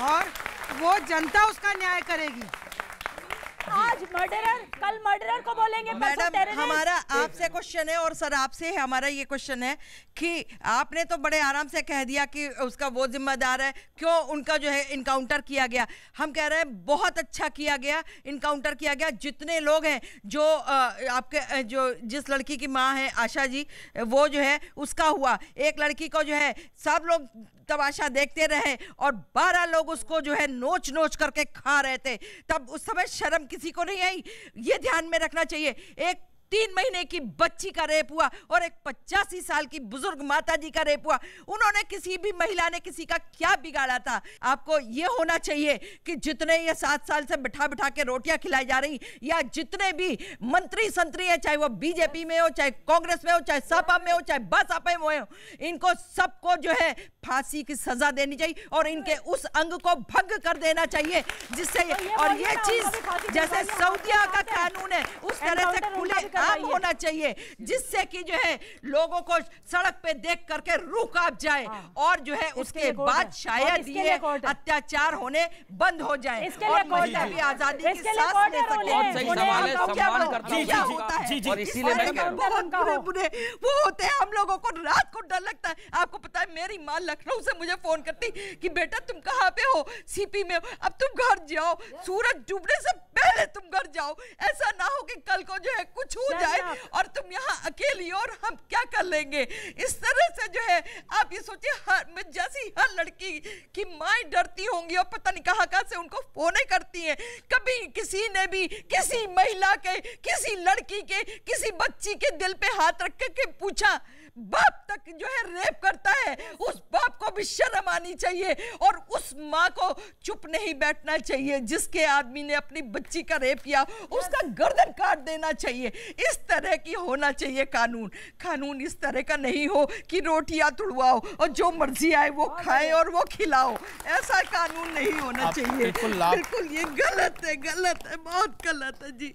और वो जनता उसका न्याय करेगी आज मर्डरर कल मर्डरर को बोलेंगे मैडम हमारा आपसे क्वेश्चन है और सर आपसे हमारा ये क्वेश्चन है कि आपने तो बड़े आराम से कह दिया कि उसका वो जिम्मेदार है क्यों उनका जो है इनकाउंटर किया गया हम कह रहे हैं बहुत अच्छा किया गया इनकाउंटर किया गया जितने लोग हैं जो आपके जो जिस लड़की की माँ है आशा जी वो जो है उसका हुआ एक लड़की को जो है सब लोग तमाशा देखते रहे और बारह लोग उसको जो है नोच नोच करके खा रहे थे तब उस समय शर्म किसी को नहीं आई ये ध्यान में रखना चाहिए एक तीन महीने की बच्ची का रेप हुआ और एक पचासी साल की बुजुर्ग माता जी का रेप हुआ उन्होंने किसी भी महिला ने किसी का क्या बिगाड़ा था आपको ये होना चाहिए कि जितने ये सात साल से बैठा बैठा के रोटियां खिलाई जा रही या जितने भी मंत्री संतरी हैं चाहे वो बीजेपी में हो चाहे कांग्रेस में हो चाहे सपा में हो चाहे बसपा में हो इनको सबको जो है फांसी की सजा देनी चाहिए और इनके उस अंग को भंग कर देना चाहिए जिससे तो और ये चीज जैसे सऊदिया का कानून है उस तरह से खुले काम होना चाहिए जिससे कि जो है लोगों को सड़क पे देख करके रुक आप जाए हाँ। और जो है उसके बाद शायद ये अत्याचार होने बंद हो जाए आजादी वो होते हैं हम लोगों को रात को डर लगता है आपको पता है मेरी माँ लखनऊ से मुझे फोन करती कि बेटा तुम कहाँ पे हो सीपी में अब तुम घर जाओ सूरज डूबने से पहले तुम घर जाओ ऐसा ना हो कि कल को जो है कुछ हो हो जाए और तुम यहाँ अकेली और हम क्या कर लेंगे इस तरह से जो है आप ये सोचिए हर जैसी हर लड़की की माए डरती होंगी और पता नहीं कहाँ कहाँ से उनको फोने करती हैं कभी किसी ने भी किसी महिला के किसी लड़की के किसी बच्ची के दिल पे हाथ रख के पूछा बाप तक जो है रेप करता है उस बाप को भी शर्म आनी चाहिए और उस माँ को चुप नहीं बैठना चाहिए जिसके आदमी ने अपनी बच्ची का रेप किया उसका गर्दन काट देना चाहिए इस तरह की होना चाहिए कानून कानून इस तरह का नहीं हो कि रोटियां तुड़वाओ और जो मर्जी आए वो हाँ खाए और वो खिलाओ ऐसा कानून नहीं होना चाहिए बिल्कुल ये गलत है गलत है बहुत गलत है जी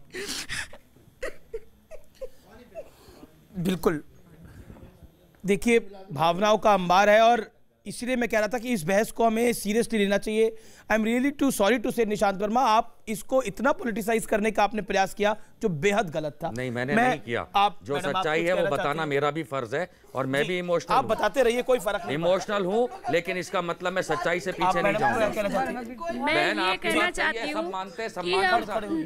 बिल्कुल देखिए भावनाओं का अंबार है और इसलिए मैं कह रहा था कि इस बहस को हमें सीरियसली लेना चाहिए I am really too sorry to say Nishant Verma आप इसको इतना पोलिटिसाइज करने का आपने प्रयास किया जो बेहद गलत था नहीं मैंने मैं, नहीं किया आप जो सच्चाई है वो बताना मेरा भी फर्ज है और मैं भी इमोशनल आप बताते रहिए कोई फर्क नहीं इमोशनल हूँ लेकिन इसका मतलब मैं सच्चाई से पीछे नहीं जाऊँगा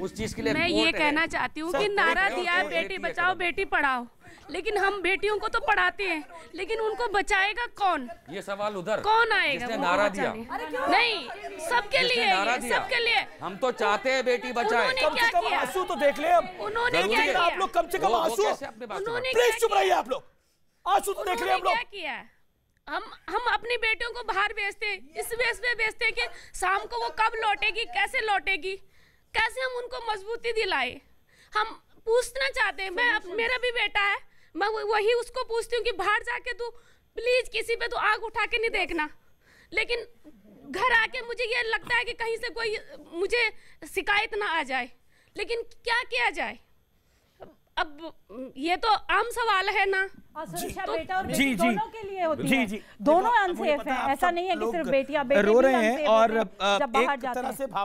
उस चीज के लिए मैं ये कहना चाहती हूँ नारा दिया बेटी बचाओ बेटी पढ़ाओ लेकिन हम बेटियों को तो पढ़ाते हैं लेकिन उनको बचाएगा कौन ये सवाल उधर कौन आएगा नारा दिया नहीं सबके लिए सबके लिए हम तो चाहते हैं बेटी बचाए कम से कम आंसू तो देख ले उन्होंने आप लोग कम से कम आंसू उन्होंने चुप रहिए आप लोग आंसू तो देख ले हम लोग क्या किया हम हम अपनी बेटियों को बाहर भेजते इस बेस पे भेजते कि शाम को वो कब लौटेगी कैसे लौटेगी कैसे हम उनको मजबूती दिलाए हम पूछना चाहते हैं मैं मेरा भी बेटा है मैं वही उसको पूछती हूँ कि बाहर जाके तू प्लीज़ किसी पे तो आग उठा के नहीं देखना लेकिन घर आके मुझे ये लगता है कि कहीं से कोई मुझे शिकायत ना आ जाए लेकिन क्या किया जाए अब ये तो आम सवाल है ना तो, बेटा और जी, जी, दोनों के लिए होती जी, जी, है दोनों अनसेफ है ऐसा नहीं है कि सिर्फ बेटियां बेटे रो रहे हैं और जब बाहर जाते हैं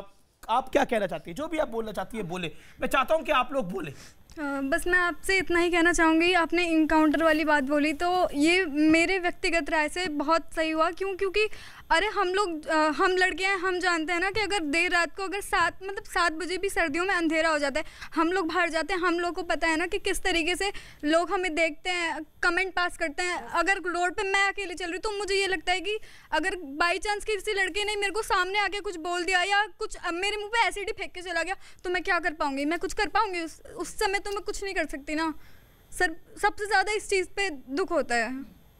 आप क्या कहना चाहती है जो भी आप बोलना चाहती है बोले मैं चाहता हूँ कि आप लोग बोले बस मैं आपसे इतना ही कहना चाहूँगी आपने इनकाउंटर वाली बात बोली तो ये मेरे व्यक्तिगत राय से बहुत सही हुआ क्यों क्योंकि अरे हम लोग हम लड़के हैं हम जानते हैं ना कि अगर देर रात को अगर सात मतलब सात बजे भी सर्दियों में अंधेरा हो जाता है हम लोग बाहर जाते हैं हम लोग को पता है ना कि किस तरीके से लोग हमें देखते हैं कमेंट पास करते हैं अगर रोड पे मैं अकेले चल रही हूँ तो मुझे ये लगता है कि अगर बाई चांस किसी लड़के ने मेरे को सामने आके कुछ बोल दिया या कुछ मेरे मुँह पर एसिड ही फेंक के चला गया तो मैं क्या कर पाऊँगी मैं कुछ कर पाऊँगी उस, उस समय तो मैं कुछ नहीं कर सकती ना सर सबसे ज़्यादा इस चीज़ पर दुख होता है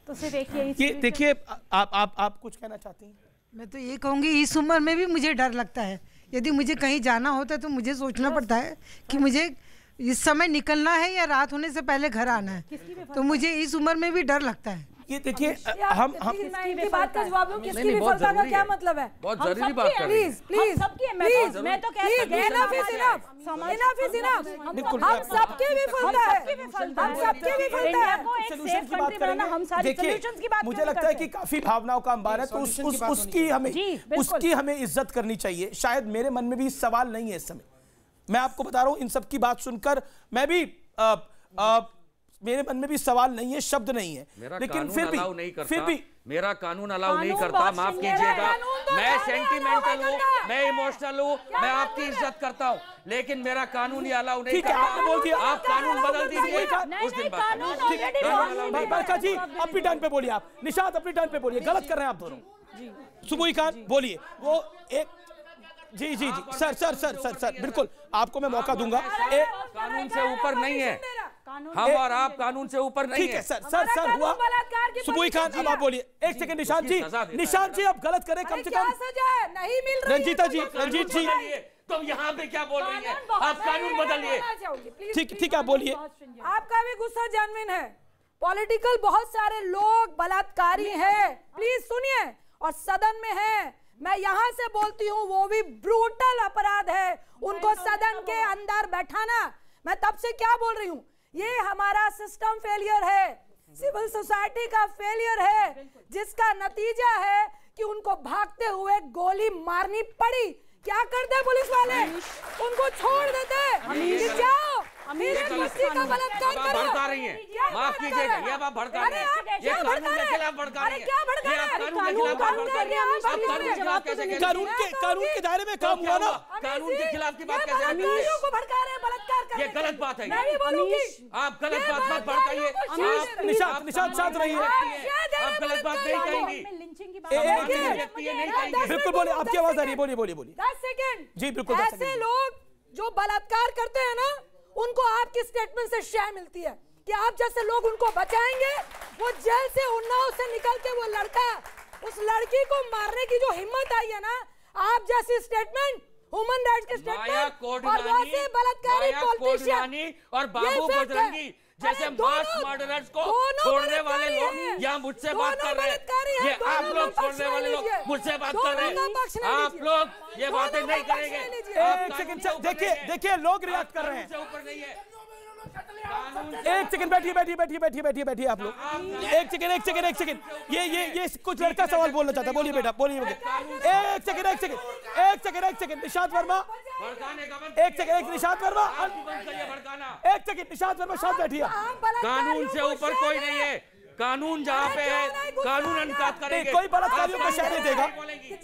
तो सिर्फ एक यही देखिए आप आप आप कुछ कहना चाहती हैं मैं तो ये कहूँगी इस उम्र में भी मुझे डर लगता है यदि मुझे कहीं जाना होता है तो मुझे सोचना पड़ता है कि मुझे इस समय निकलना है या रात होने से पहले घर आना है तो मुझे इस उम्र में भी डर लगता है ये देखिए हम हम इसकी बात का जवाब दो किसकी विफलता का क्या मतलब है बहुत जरूरी बात है प्लीज प्लीज सबकी है प्लीज तो- मैं तो कह रहा हूं enough is enough enough is enough हम सबकी विफलता है हम सबकी विफलता है सॉल्यूशन की बात करेंगे हम सारे सॉल्यूशंस की बात मुझे लगता है कि काफी भावनाओं का अंबार है तो उसकी हमें उसकी हमें इज्जत करनी चाहिए शायद मेरे मन में भी सवाल नहीं है इस समय मैं आपको बता रहा हूं इन सब की बात सुनकर मैं भी मेरे मन में भी सवाल नहीं है शब्द नहीं है मेरा लेकिन फिर भी नहीं करता, फिर भी मेरा कानून अलाउ नहीं करता माफ कीजिएगा तो मैं सेंटिमेंटल हूँ मैं इमोशनल हूँ मैं आपकी इज्जत करता हूँ लेकिन मेरा कानून ही अलाउ नहीं करता आप बोलिए आप कानून बदल दीजिए उस अपनी टर्न पे बोलिए आप निशात अपनी टाइम पे बोलिए गलत कर रहे हैं आप दोनों सुबुई खान बोलिए वो एक जी जी जी sir sir sir sir sir बिल्कुल आपको मैं मौका दूंगा कानून से ऊपर नहीं है हम और आप कानून से ऊपर नहीं है सर सर सर हुआ सुबुई खान अब आप बोलिए एक सेकंड निशान जी निशान जी आप गलत करें कम से कम नहीं मिल रंजीता तो जी तो रंजीत जी तो यहाँ पे क्या बोल रही है आप कानून बदलिए ठीक ठीक आप बोलिए आपका भी गुस्सा जानविन है पॉलिटिकल बहुत सारे लोग बलात्कारी हैं प्लीज सुनिए और सदन में हैं मैं यहाँ से बोलती हूँ वो भी ब्रूटल अपराध है उनको तो- सदन के अंदर बैठाना मैं तब से क्या बोल रही हूँ ये हमारा सिस्टम फेलियर है सिविल सोसाइटी का फेलियर है जिसका नतीजा है कि उनको भागते हुए गोली मारनी पड़ी क्या करते पुलिस वाले उनको छोड़ देते जाओ भड़का रही है दायरे में काम हुआ ना कानून के खिलाफ की बात कैसे हैं ये गलत बात है आप गलत बात मत भड़काइए निशान साथ रही है आप गलत बात नहीं कहेंगी बिल्कुल बोले आपकी आवाज आ रही है दस सेकेंड जी बिल्कुल ऐसे लोग जो बलात्कार करते हैं ना उनको आपकी स्टेटमेंट से शय मिलती है कि आप जैसे लोग उनको बचाएंगे वो जेल से उन्नाव से निकल के वो लड़का उस लड़की को मारने की जो हिम्मत आई है ना आप जैसी स्टेटमेंट ह्यूमन राइट के स्टेटमेंट और बलात्कारी पॉलिटिशियन और बाबू बजरंगी जैसे मास मर्डरर्स को छोड़ने वाले लोग यहाँ मुझसे बात कर रहे हैं ये आप लोग छोड़ने वाले लोग मुझसे बात कर रहे हैं आप लोग ये बातें नहीं करेंगे देखिए देखिए लोग रिएक्ट कर रहे हैं एक सेकंड बैठिए बैठिए बैठिए बैठिए बैठिए बैठिए आप लोग एक सेकंड एक सेकंड एक सेकंड ये ये ये कुछ लड़का सवाल बोलना चाहता है बोलिए बेटा बोलिए एक सेकंड एक सेकंड एक सेकंड एक सेकंड निशांत वर्मा एक सेकंड एक निशांत वर्मा एक सेकंड निशांत वर्मा शांत बैठिए कानून से ऊपर कोई नहीं है कानून जहाँ पे है कानून अनुसार करेंगे कोई बड़ा कार्यों का शहर देगा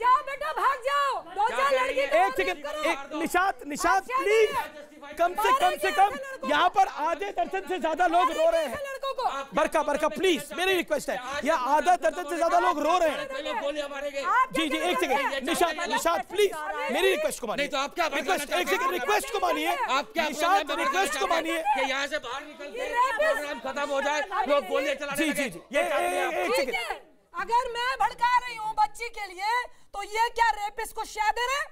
जाओ बेटा भाग जाओ दो चार तो एक सेकंड एक निशांत निशांत प्लीज कम से कम से कम यहाँ पर आधे दर्शन से ज्यादा लोग रो रहे हैं बरका बरका प्लीज मेरी रिक्वेस्ट है यहाँ आधा दर्शन से ज्यादा लोग रो रहे हैं जी जी एक सेकंड निशाद निशाद प्लीज मेरी रिक्वेस्ट को मानिए तो आप क्या रिक्वेस्ट एक सेकंड रिक्वेस्ट को मानिए आप क्या निशाद रिक्वेस्ट को मानिए कि यहाँ से बाहर निकलते के प्रोग्राम खत्म हो जाए लोग गोलियां चला जी जी जी एक सेकंड अगर मैं भड़का रही हूँ बच्ची के लिए तो ये क्या रेपिस को शादर है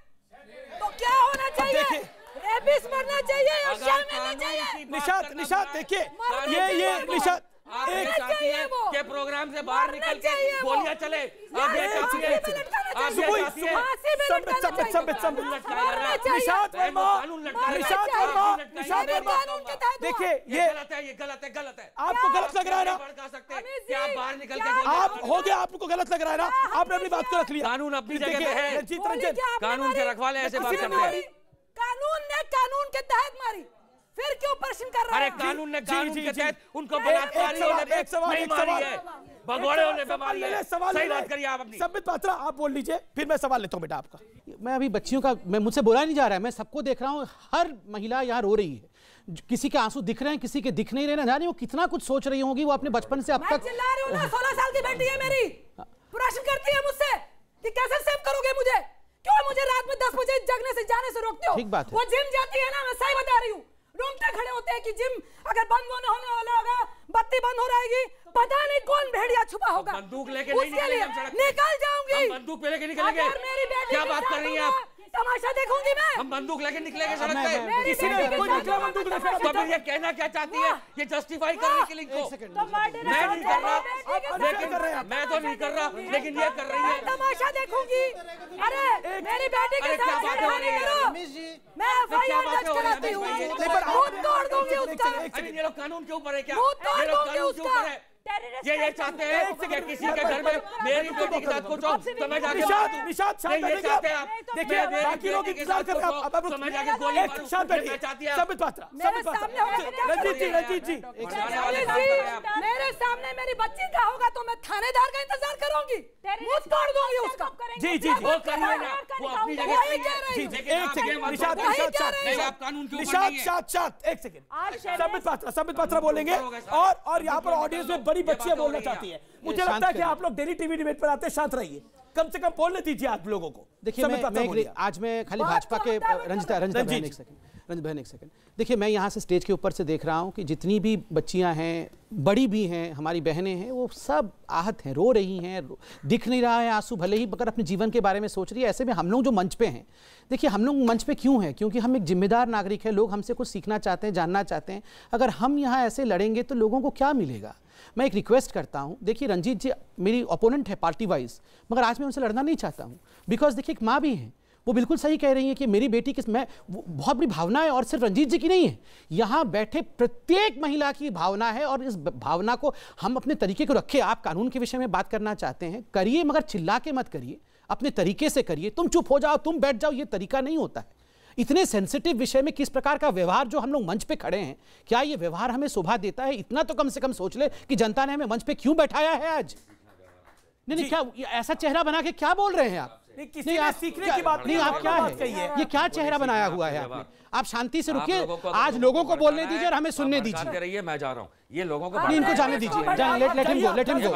तो क्या होना चाहिए रेबिस मरना चाहिए या चाहिए निशात निशात देखिए ये ये निशात एक साथी है के प्रोग्राम से बाहर निकल के बोलिया चले आप ये आप ये सब सब सब सब निशात निशात निशात देखिए ये गलत है ये गलत है गलत है आपको गलत लग रहा है ना आप बाहर निकल के आप हो गया आपको गलत लग रहा है ना आपने अपनी बात को रख लिया कानून अपनी जगह है कानून से रखवाले ऐसे बात करते हैं कानून ने कानून के तहत मारी फिर क्यों प्रश्न कर रहे कानून ने कानून के तहत उनको आप बोल लीजिए फिर मैं सवाल लेता हूँ बेटा आपका मैं अभी बच्चियों का मैं मुझसे बोला नहीं जा रहा है मैं सबको देख रहा हूँ हर महिला यहाँ रो रही है किसी के आंसू दिख रहे हैं किसी के दिख नहीं रहे ना वो कितना कुछ सोच रही होगी वो अपने बचपन से अब तक सोलह साल की बेटी है मेरी हाँ। प्रश्न करती है मुझसे कैसे सेव करोगे मुझे क्यों मुझे रात में दस बजे जगने से जाने से रोकते हो ठीक बात है। वो जिम जाती है ना मैं सही बता रही हूँ रोमते खड़े होते हैं कि जिम अगर बंद होने होने वाला होगा बत्ती बंद हो रहेगी पता नहीं कौन भेड़िया छुपा होगा तो बंदूक लेके नहीं निकल जाऊंगी बंदूक पे लेके निकलेंगे क्या बात कर रही है आप तमाशा देखूंगी मैं हम बंदूक लेके निकलेंगे सड़क पे किसी ने कोई निकला बंदूक लेके तो फिर ये कहना क्या चाहती है ये जस्टिफाई करने के लिए इनको मैं नहीं कर रहा लेकिन मैं तो नहीं कर रहा लेकिन ये कर रही है तमाशा देखूंगी अरे मेरी बेटी के साथ छेड़खानी करो मैं एफआईआर दर्ज कराती हूं मुंह तोड़ दूंगी उसका अरे ये लोग कानून के ऊपर है क्या मुंह तोड़ दूंगी उसका ये ये चाहते हैं कि किसी के घर में मेरी बेटी के साथ कुछ हो तो मैं जाके निशाद निशाद शांत ये चाहते हैं आप तो देखिए बाकी लोग इंतजार कर रहे हैं अब अब मैं जाके गोली मारूं शांत बैठिए सबित पात्रा सबित पात्रा रंजीत जी रंजीत जी मेरे सामने मेरी बच्ची का होगा तो मैं थानेदार का इंतजार करूंगी मुंह तोड़ दो ये उसका जी जी वो कर करना वो अपनी जगह सही है एक सेकंड निशाद निशाद साथ आप कानून के ऊपर नहीं है निशाद साथ साथ एक सेकंड सबित पात्रा सबित पात्रा बोलेंगे और और यहां पर ऑडियंस में हमारी बच्चियां बोलना चाहती है मुझे लगता है कि आप लोग डेली टीवी डिबेट पर आते शांत रहिए कम से कम बोलने दीजिए आप लोगों को देखिए आज मैं खाली भाजपा तो के रंजिता रंजिता रंज बहन एक सेकंड देखिए मैं यहाँ से स्टेज के ऊपर से देख रहा हूँ कि जितनी भी बच्चियाँ हैं बड़ी भी हैं हमारी बहनें हैं वो सब आहत हैं रो रही हैं दिख नहीं रहा है आंसू भले ही मगर अपने जीवन के बारे में सोच रही है ऐसे में हम लोग जो मंच पे हैं देखिए हम लोग मंच पे क्यों हैं क्योंकि हम एक जिम्मेदार नागरिक हैं लोग हमसे कुछ सीखना चाहते हैं जानना चाहते हैं अगर हम यहाँ ऐसे लड़ेंगे तो लोगों को क्या मिलेगा मैं एक रिक्वेस्ट करता हूँ देखिए रंजीत जी मेरी ओपोनेंट है पार्टी वाइज मगर आज मैं उनसे लड़ना नहीं चाहता हूँ बिकॉज देखिए एक माँ भी हैं वो बिल्कुल सही कह रही है कि मेरी बेटी किस मैं बहुत बड़ी भावना है और सिर्फ रंजीत जी की नहीं है यहाँ बैठे प्रत्येक महिला की भावना है और इस भावना को हम अपने तरीके को रखें आप कानून के विषय में बात करना चाहते हैं करिए मगर चिल्ला के मत करिए अपने तरीके से करिए तुम चुप हो जाओ तुम बैठ जाओ ये तरीका नहीं होता है इतने सेंसिटिव विषय में किस प्रकार का व्यवहार जो हम लोग मंच पे खड़े हैं क्या ये व्यवहार हमें शोभा देता है इतना तो कम से कम सोच ले कि जनता ने हमें मंच पे क्यों बैठाया है आज नहीं नहीं क्या ऐसा चेहरा बना के क्या बोल रहे हैं आप सीखने की बात नहीं आप क्या है ये क्या चेहरा बनाया हुआ है आपने आप शांति से रुकिए आज लोगों को बोलने दीजिए और हमें सुनने दीजिए मैं जा रहा हूँ ये लोगों को इनको जाने दीजिए जाने let let him go let him go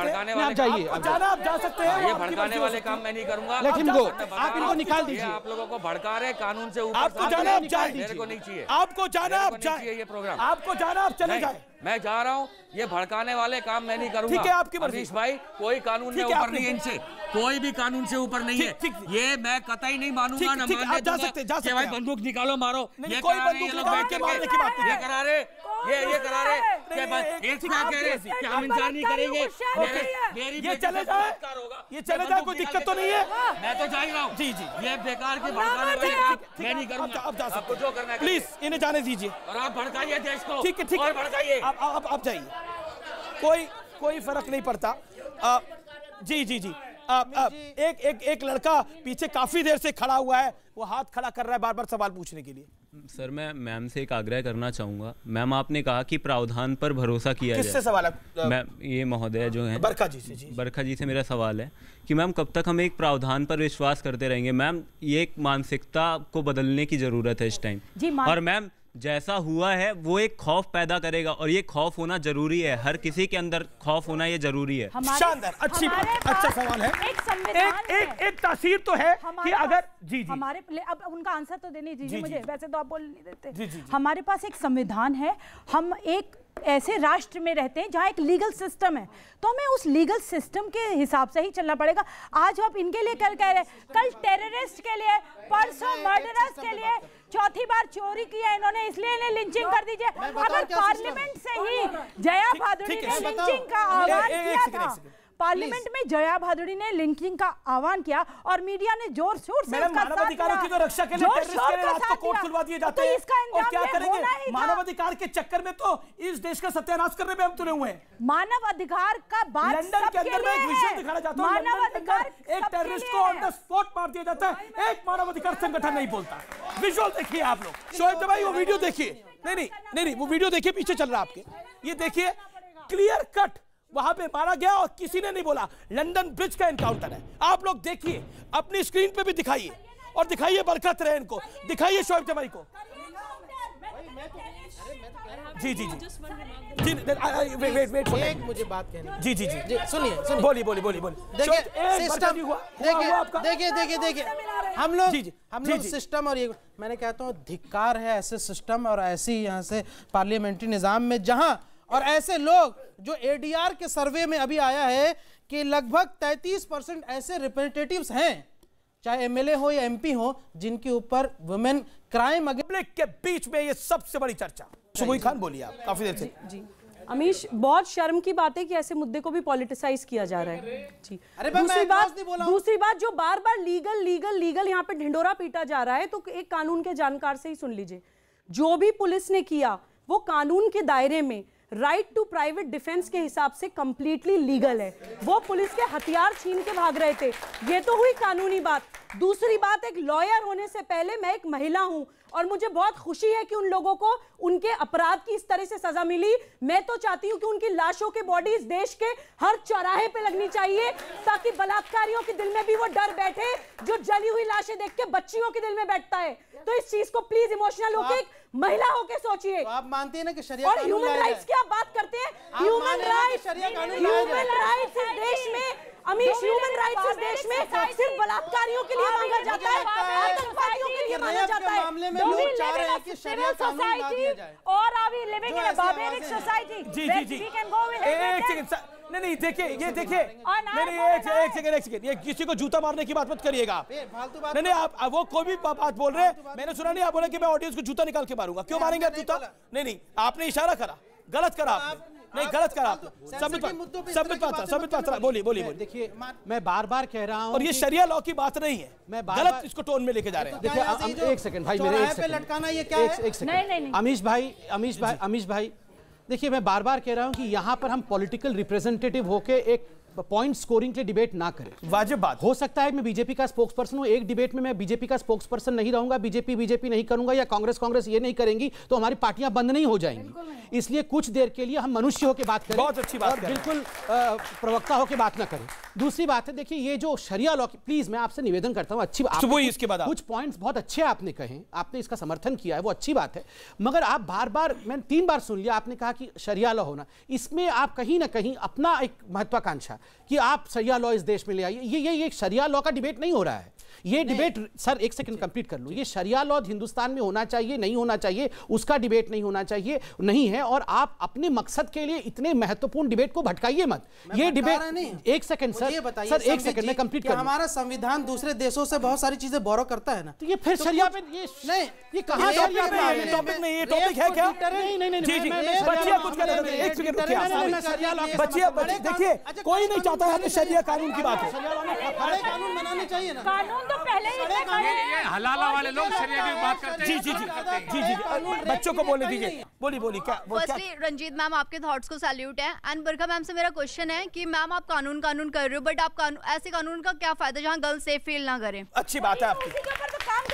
आप जाइए आप जाना आप जा सकते हैं ये भड़काने वाले काम मैं नहीं करूंगा लेट हिम गो आप इनको निकाल दीजिए आप लोगों को भड़का रहे कानून से ऊपर आपको जाना आप जाए मेरे को नहीं चाहिए आपको जाना आप जाए ये प्रोग्राम आपको जाना आप चले जाए मैं जा रहा हूँ ये भड़काने वाले काम मैं नहीं करूंगा ठीक है आपकी मर्जीश भाई कोई कानून में ऊपर नहीं इनसे कोई भी कानून से ऊपर नहीं है ये मैं कतई नहीं मानूंगा ना मानने जा सकते जा सकते भाई बंदूक निकालो मारो ये कोई बंदूक निकाल के मारने की बात नहीं ये करा रहे ये ये करा रहे एक क्या कह रहे हैं हम इंसान तो नहीं करेंगे ये चले जाए ये चले जाए कोई दिक्कत तो नहीं है मैं तो जा ही रहा हूँ जी जी ये बेकार की भड़काने वाली मैं नहीं करूँगा आप जा सकते जो करना प्लीज इन्हें जाने दीजिए और आप भड़काइए देश को ठीक है ठीक है भड़काइए आप आप जाइए कोई कोई फर्क नहीं पड़ता जी जी जी आ, आ, एक एक एक लड़का पीछे काफी देर से खड़ा हुआ है वो हाथ खड़ा कर रहा है बार बार सवाल पूछने के लिए सर मैं मैम से एक आग्रह करना चाहूंगा मैम आपने कहा कि प्रावधान पर भरोसा किया किससे सवाल है मैम ये महोदय जो है बरखा जी से जी बरखा जी से मेरा सवाल है कि मैम कब तक हम एक प्रावधान पर विश्वास करते रहेंगे मैम ये एक मानसिकता को बदलने की ज़रूरत है इस टाइम और मैम जैसा हुआ है वो एक खौफ पैदा करेगा और ये खौफ होना जरूरी है हर किसी के अंदर खौफ होना ये जरूरी है शानदार अच्छी बात अच्छा सवाल है एक एक, एक एक तासीर तो है कि अगर जी जी हमारे अब उनका आंसर तो देने जी मुझे वैसे तो आप बोल नहीं देते जी, जी, हमारे पास एक संविधान है हम एक ऐसे राष्ट्र में रहते हैं जहाँ एक लीगल सिस्टम है तो हमें उस लीगल सिस्टम के हिसाब से ही चलना पड़ेगा आज आप इनके लिए कल कह रहे हैं कल टेररिस्ट के लिए परसों मर्डरर्स के लिए चौथी बार चोरी की है इन्होंने इसलिए इन्हें लिंचिंग कर दीजिए अगर पार्लियामेंट से ही जया भादुड़ी ने लिंचिंग का आह्वान किया था पार्लियामेंट में जया भादड़ी ने लिंकिंग का आह्वान किया और मीडिया ने जोर शोर से मानवाधिकारों की तो रक्षा के लिए तो मानवाधिकार के चक्कर में तो इस देश का सत्यानाश करने में हम तुले हुए मानव अधिकार का बात लंदन के अंदर में एक विषय दिखाया जाता है मानव अधिकार एक टेररिस्ट को ऑन द स्पॉट मार दिया जाता है एक मानव अधिकार संगठन नहीं बोलता विजुअल देखिए आप लोग शोएब भाई वो वीडियो देखिए नहीं नहीं नहीं नहीं वो वीडियो देखिए पीछे चल रहा है आपके ये देखिए क्लियर कट वहां पे मारा गया और किसी ने नहीं बोला लंदन ब्रिज का एनकाउंटर है आप लोग देखिए अपनी स्क्रीन पे भी दिखाइए और दिखाइए बरकत रहे इनको दिखाइए शोएब जमाई को जी जी जी जी वेट वेट वेट एक मुझे बात कहनी जी जी जी सुनिए सुनिए बोली बोली बोली बोली देखिए सिस्टम देखिए देखिए देखिए देखिए हम लोग हम लोग सिस्टम और ये मैंने कहता हूँ तो, धिक्कार है ऐसे सिस्टम और ऐसी यहाँ से पार्लियामेंट्री निज़ाम में जहाँ और ऐसे लोग जो एडीआर के सर्वे में अभी आया है कि लगभग 33 परसेंट ऐसे रिप्रेजेंटेटिव हैं चाहे एमएलए हो या एमपी हो जिनके ऊपर वुमेन क्राइम अगले के बीच में ये सबसे बड़ी चर्चा शुभ खान बोलिए आप काफी देर से जी अमीश बहुत शर्म की बात है कि ऐसे मुद्दे को भी पॉलिटिसाइज किया जा रहा है जी अरे दूसरी बात दूसरी बात जो बार बार लीगल लीगल लीगल यहाँ पे ढिंडोरा पीटा जा रहा है तो एक कानून के जानकार से ही सुन लीजिए जो भी पुलिस ने किया वो कानून के दायरे में राइट टू प्राइवेट डिफेंस के हिसाब से कंप्लीटली लीगल है वो पुलिस के हथियार छीन के भाग रहे थे ये तो हुई कानूनी बात दूसरी बात एक लॉयर होने से पहले मैं एक महिला हूं और मुझे बहुत खुशी है कि उन लोगों को उनके अपराध की इस तरह से सजा मिली मैं तो चाहती हूं कि उनकी लाशों के बॉडीज देश के हर चौराहे पे लगनी चाहिए ताकि बलात्कारियों के दिल में भी वो डर बैठे जो जली हुई लाशें देख के बच्चियों के दिल में बैठता है तो इस चीज को प्लीज इमोशनल होकर महिला होके सोचिए तो आप मानते हैं ना कि शरिया और ह्यूमन राइट्स की आप बात करते हैं ह्यूमन राइट्स ह्यूमन राइट्स इस देश में अमीश ह्यूमन राइट्स इस देश में सिर्फ बलात्कारियों के लिए मांगा जाता है आतंकवादियों के लिए मांगा जाता है मामले में लोग चाह रहे हैं कि शरिया कानून ला दिया जाए और अभी लिविंग इन अ बाबेरिक सोसाइटी जी जी जी एक सेकंड नहीं नहीं देखिए ये देखिए नहीं नहीं एक एक सेकंड एक सेकंड ये किसी को जूता मारने की बात मत करिएगा नहीं नहीं आप वो कोई भी बात बोल रहे हैं मैंने सुना नहीं आप बोले कि मैं ऑडियंस को जूता निकाल के मारूंगा क्यों मारेंगे आप जूता नहीं नहीं आपने इशारा करा गलत करा आपने नहीं गलत करा सब पात्र सब बोली बोलिए बोलिए देखिए मैं बार बार कह रहा हूँ और ये शरिया लॉ की बात नहीं है मैं गलत इसको टोन में लेके जा रहे हैं देखिए एक सेकंड भाई मेरे एक अमीश भाई अमीश भाई अमीश भाई देखिए मैं बार बार कह रहा हूं कि यहां पर हम पॉलिटिकल रिप्रेजेंटेटिव होके एक पॉइंट स्कोरिंग के लिए डिबेट ना करें वाजिब बात हो सकता है मैं बीजेपी का स्पोक्स पर्सन हूँ एक डिबेट में मैं बीजेपी का स्पोक्स पर्सन नहीं रहूंगा बीजेपी बीजेपी नहीं करूंगा या कांग्रेस कांग्रेस ये नहीं करेंगी तो हमारी पार्टियां बंद नहीं हो जाएंगी इसलिए कुछ देर के लिए हम मनुष्य होकर बात करें बहुत अच्छी बात बिल्कुल प्रवक्ता होकर बात ना करें दूसरी बात है देखिए ये जो शरिया लॉ प्लीज मैं आपसे निवेदन करता हूँ अच्छी बात तो इसके बाद कुछ पॉइंट बहुत अच्छे आपने कहे आपने इसका समर्थन किया है वो अच्छी बात है मगर आप बार बार मैंने तीन बार सुन लिया आपने कहा कि शरिया लॉ होना इसमें आप कहीं ना कहीं अपना एक महत्वाकांक्षा कि आप सरिया लॉ इस देश में ले आइए ये ये एक सरिया लॉ का डिबेट नहीं हो रहा है ये डिबेट सर एक सेकंड कंप्लीट कर लूँ ये शरिया लॉ हिंदुस्तान में होना चाहिए नहीं होना चाहिए उसका डिबेट नहीं होना चाहिए नहीं है और आप अपने मकसद के लिए इतने महत्वपूर्ण डिबेट को भटकाइए मत ये डिबेट एक सेकंड सर सर एक सेकंड में कंप्लीट कर हमारा संविधान दूसरे देशों से बहुत सारी चीजें बोरो करता है ना तो ये फिर शरिया तो पे ये नहीं ये कहां शरिया पे टॉपिक नहीं ये टॉपिक है क्या नहीं नहीं नहीं जी जी बच्चिया कुछ कर रहे एक सेकंड रुकिए शरिया लॉ बच्चिया देखिए अच्छा, कोई नहीं चाहता है कि शरिया कानून की बात है कानून बनाने चाहिए ना कानून तो पहले ही हलाला वाले लोग जी जी जी जी जी बच्चों को बोले दीजिए बोली बोली क्या रंजीत मैम आपके थॉट्स को सैल्यूट है एंड बरखा मैम से मेरा क्वेश्चन है कि मैम आप कानून कानून कर रहे हो बट आप ऐसे कानून का क्या फायदा जहाँ गर्ल सेफ फील ना करें अच्छी बात है आपकी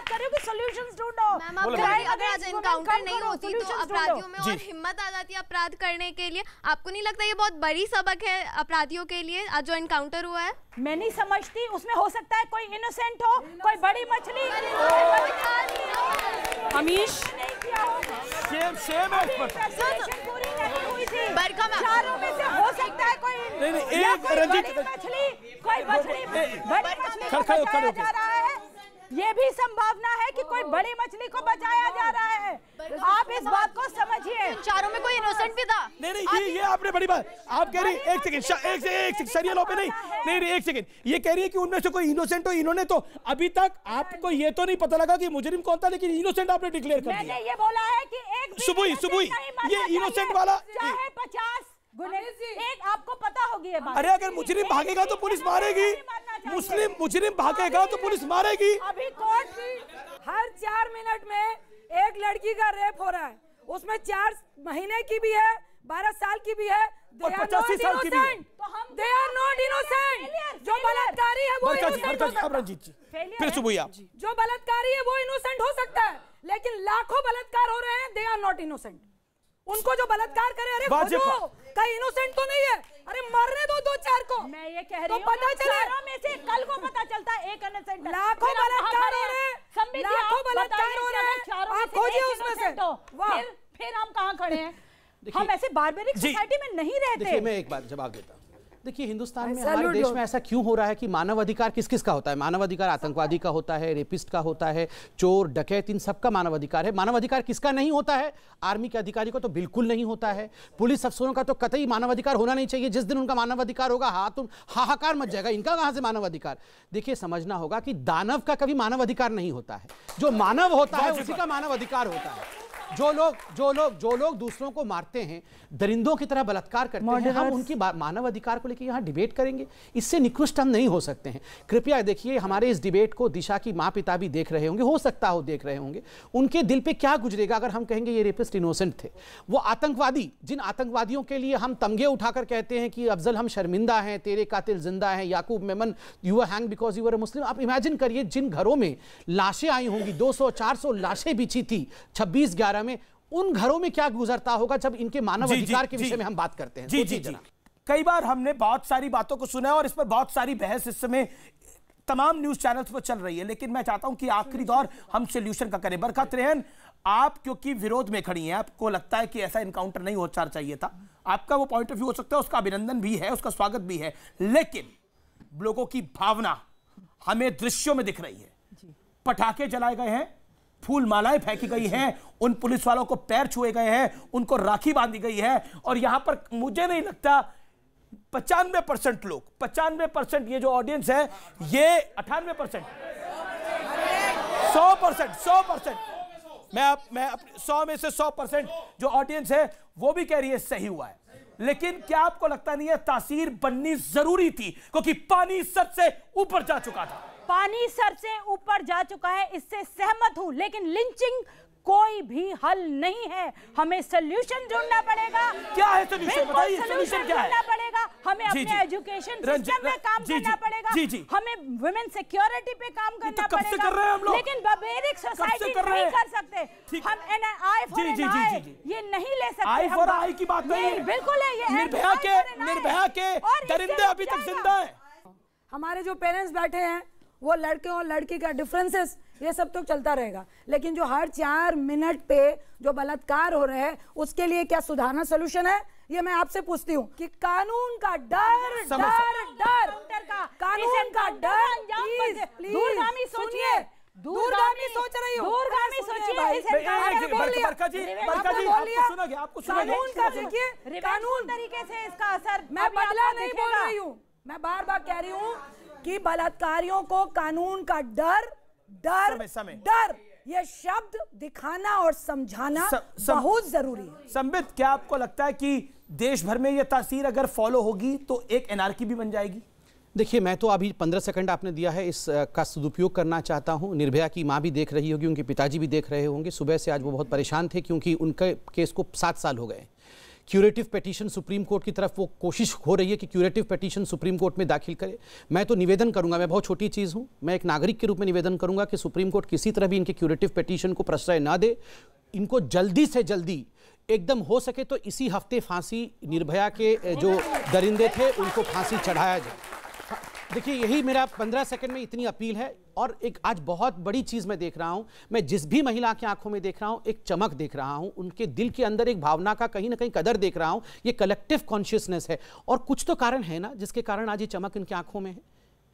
बात कर रहे हो कि सॉल्यूशंस ढूंढो मैम अगर एनकाउंटर नहीं होती तो अपराधियों में और हिम्मत आ जाती है अपराध करने के लिए आपको नहीं लगता ये बहुत बड़ी सबक है अपराधियों के लिए आज जो एनकाउंटर हुआ है मैं नहीं समझती उसमें हो सकता है कोई इनोसेंट हो कोई बड़ी मछली अमीश सेम सेम है चारों में से हो सकता है कोई नहीं नहीं एक रंजित मछली कोई मछली बड़ी मछली ये भी संभावना है कि कोई बड़ी मछली को oh बचाया जा रहा है आप इस बात को समझिए चारों में कोई इनोसेंट भी था नहीं नहीं ये, ये आपने बड़ी बात आप कह रही एक सेकंड एक से, एक सेकंड सरियल पे नहीं नहीं एक सेकंड ये कह रही है कि उनमें से कोई इनोसेंट हो इन्होंने तो अभी तक आपको हाँ ये तो नहीं पता लगा कि मुजरिम कौन था लेकिन इनोसेंट आपने डिक्लेयर कर दिया ये बोला है कि एक सुबह सुबुई ये इनोसेंट वाला चाहे पचास एक आपको पता होगी बात अरे अगर मुजरिम भागेगा तो पुलिस मारेगी मुस्लिम मुजरिम भागेगा तो पुलिस मारेगी अभी कोर्ट हर चार मिनट में एक लड़की का रेप हो रहा है उसमें चार महीने की भी है बारह साल की भी है पचासी साल की भी दे आर नॉट इनोसेंट जो बलात्कारी है वो इनोसेंट हो सकता है फिर सुबह जो बलात्कारी है वो इनोसेंट हो सकता है लेकिन लाखों बलात्कार हो रहे हैं दे आर नॉट इनोसेंट उनको जो बलात्कार करे अरे कहीं इनोसेंट तो नहीं है अरे मरने दो दो चार को मैं ये कह तो रही तो पता पता चला में से कल को पता चलता है एक इनोसेंट लाखों बलात्कार हो रहे हैं लाखों बलात्कार हो रहे हैं उसमें से फिर हम कहा खड़े हैं हम ऐसे बारबेरिक सोसाइटी में नहीं रहते मैं एक बार जवाब देता देखिए हिंदुस्तान में हमारे देश में ऐसा क्यों हो रहा है कि मानव अधिकार किस किस का होता है मानव अधिकार आतंकवादी का होता है रेपिस्ट का होता है चोर डकैत इन सबका मानव अधिकार है मानव अधिकार किसका नहीं होता है आर्मी के अधिकारी का तो बिल्कुल नहीं होता है पुलिस अफसरों का तो कतई मानव अधिकार होना नहीं चाहिए जिस दिन उनका मानव अधिकार होगा हाथ हाहाकार मच जाएगा इनका कहां से मानव अधिकार देखिए समझना होगा कि दानव का कभी मानव अधिकार नहीं होता है जो मानव होता है उसी का मानव अधिकार होता है जो लोग जो लोग जो लोग दूसरों को मारते हैं दरिंदों की तरह बलात्कार करते हैं हम उनकी मानव अधिकार को लेकर यहाँ डिबेट करेंगे इससे निकृष्ट हम नहीं हो सकते हैं कृपया देखिए हमारे इस डिबेट को दिशा की माँ पिता भी देख रहे होंगे हो सकता हो देख रहे होंगे उनके दिल पे क्या गुजरेगा अगर हम कहेंगे ये रेपिस्ट इनोसेंट थे वो आतंकवादी जिन आतंकवादियों के लिए हम तमगे उठाकर कहते हैं कि अफजल हम शर्मिंदा हैं तेरे कातिल जिंदा हैं Yakub Memon you are hang because you are Muslim आप इमेजिन करिए जिन घरों में लाशें आई होंगी दो सौ लाशें बिछी थी छब्बीस ग्यारह वगैरह में उन घरों में क्या गुजरता होगा जब इनके मानव अधिकार के विषय में हम बात करते हैं जी जी, जी कई बार हमने बहुत सारी बातों को सुना है और इस पर बहुत सारी बहस इस समय तमाम न्यूज चैनल्स पर चल रही है लेकिन मैं चाहता हूं कि आखिरी दौर हम सोल्यूशन का करें बरखत रेहन आप क्योंकि विरोध में खड़ी हैं आपको लगता है कि ऐसा इनकाउंटर नहीं होना चाहिए था आपका वो पॉइंट ऑफ व्यू हो सकता है उसका अभिनंदन भी है उसका स्वागत भी है लेकिन लोगों की भावना हमें दृश्यों में दिख रही है पटाखे जलाए गए हैं फूल मालाएं फेंकी गई हैं उन पुलिस वालों को पैर छुए गए हैं उनको राखी बांधी गई है और यहां पर मुझे नहीं लगता पचानवे परसेंट लोग पचानवे परसेंट ये जो ऑडियंस है ये अठानवे परसेंट सौ परसेंट सौ परसेंट मैं अप, मैं सौ में से सौ परसेंट जो ऑडियंस है वो भी कह रही है सही हुआ है लेकिन क्या आपको लगता नहीं है तासीर बननी जरूरी थी क्योंकि पानी सबसे से ऊपर जा चुका था पानी सर से ऊपर जा चुका है इससे सहमत हूं लेकिन लिंचिंग कोई भी हल नहीं है हमें सोल्यूशन ढूंढना पड़ेगा क्या है सोल्यूशन बताइए सोल्यूशन क्या पड़ेगा हमें जी, अपने एजुकेशन सिस्टम में काम जी, करना जी पड़ेगा जी, जी, हमें वुमेन सिक्योरिटी पे काम तो करना तो पड़ेगा कर रहे हम लेकिन बबेरिक सोसाइटी कर नहीं कर सकते हम एन आई फॉर जी, जी, जी, ये नहीं ले सकते आई फॉर आई की बात नहीं बिल्कुल है ये निर्भया के निर्भया के दरिंदे अभी तक जिंदा है हमारे जो पेरेंट्स बैठे हैं वो लड़के और लड़की का डिफरेंसेस ये सब तो चलता रहेगा लेकिन जो हर चार मिनट पे जो बलात्कार हो रहे हैं उसके लिए क्या सुधारना सोल्यूशन है ये मैं आपसे पूछती हूँ कि कानून का डर डर डर कानून का डर प्लीज प्लीज सोचिए दूरगामी सोच रही हूँ दूरगामी सोचिए आपको कानून का देखिए कानून तरीके से इसका असर मैं बदला नहीं बोल रही हूँ मैं बार बार कह रही हूँ कि बलात्कारियों को कानून का डर डर समय, समय। डर ये शब्द दिखाना और समझाना स, सम, बहुत जरूरी है संबित क्या आपको लगता है कि देश भर में ये तस्वीर अगर फॉलो होगी तो एक एनआरकी भी बन जाएगी देखिए मैं तो अभी पंद्रह सेकंड आपने दिया है इस का सदुपयोग करना चाहता हूं निर्भया की माँ भी देख रही होगी उनके पिताजी भी देख रहे होंगे सुबह से आज वो बहुत परेशान थे क्योंकि उनके केस को सात साल हो गए क्यूरेटिव पटिशन सुप्रीम कोर्ट की तरफ वो कोशिश हो रही है कि क्यूरेटिव पटिशन सुप्रीम कोर्ट में दाखिल करे मैं तो निवेदन करूंगा मैं बहुत छोटी चीज़ हूँ मैं एक नागरिक के रूप में निवेदन करूंगा कि सुप्रीम कोर्ट किसी तरह भी इनके क्यूरेटिव पटिशन को प्रश्रय ना दे इनको जल्दी से जल्दी एकदम हो सके तो इसी हफ्ते फांसी निर्भया के जो दरिंदे थे उनको फांसी चढ़ाया जाए देखिए यही मेरा पंद्रह सेकंड में इतनी अपील है और एक आज बहुत बड़ी चीज़ मैं देख रहा हूँ मैं जिस भी महिला की आंखों में देख रहा हूँ एक चमक देख रहा हूँ उनके दिल के अंदर एक भावना का कहीं ना कहीं कदर देख रहा हूँ ये कलेक्टिव कॉन्शियसनेस है और कुछ तो कारण है ना जिसके कारण आज ये चमक इनकी आंखों में है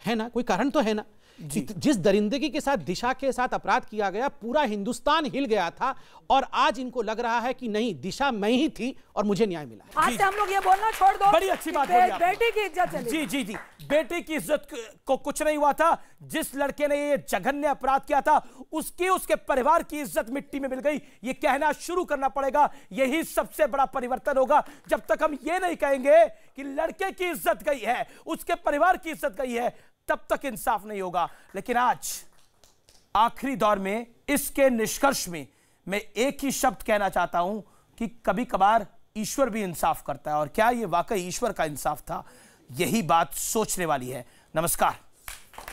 है ना कोई कारण तो है ना जिस दरिंदगी के साथ दिशा के साथ अपराध किया गया पूरा हिंदुस्तान हिल गया था और आज इनको लग रहा है कि नहीं दिशा मैं ही थी और मुझे न्याय मिला आज से हम लोग ये बोलना छोड़ दो बड़ी अच्छी बात बे, बेटे की इज्जत जी जी जी बेटे की इज्जत को कुछ नहीं हुआ था जिस लड़के ने ये जघन्य अपराध किया था उसकी उसके परिवार की इज्जत मिट्टी में मिल गई ये कहना शुरू करना पड़ेगा यही सबसे बड़ा परिवर्तन होगा जब तक हम ये नहीं कहेंगे कि लड़के की इज्जत गई है उसके परिवार की इज्जत गई है तब तक इंसाफ नहीं होगा लेकिन आज आखिरी दौर में इसके निष्कर्ष में मैं एक ही शब्द कहना चाहता हूं कि कभी कभार ईश्वर भी इंसाफ करता है और क्या यह वाकई ईश्वर का इंसाफ था यही बात सोचने वाली है नमस्कार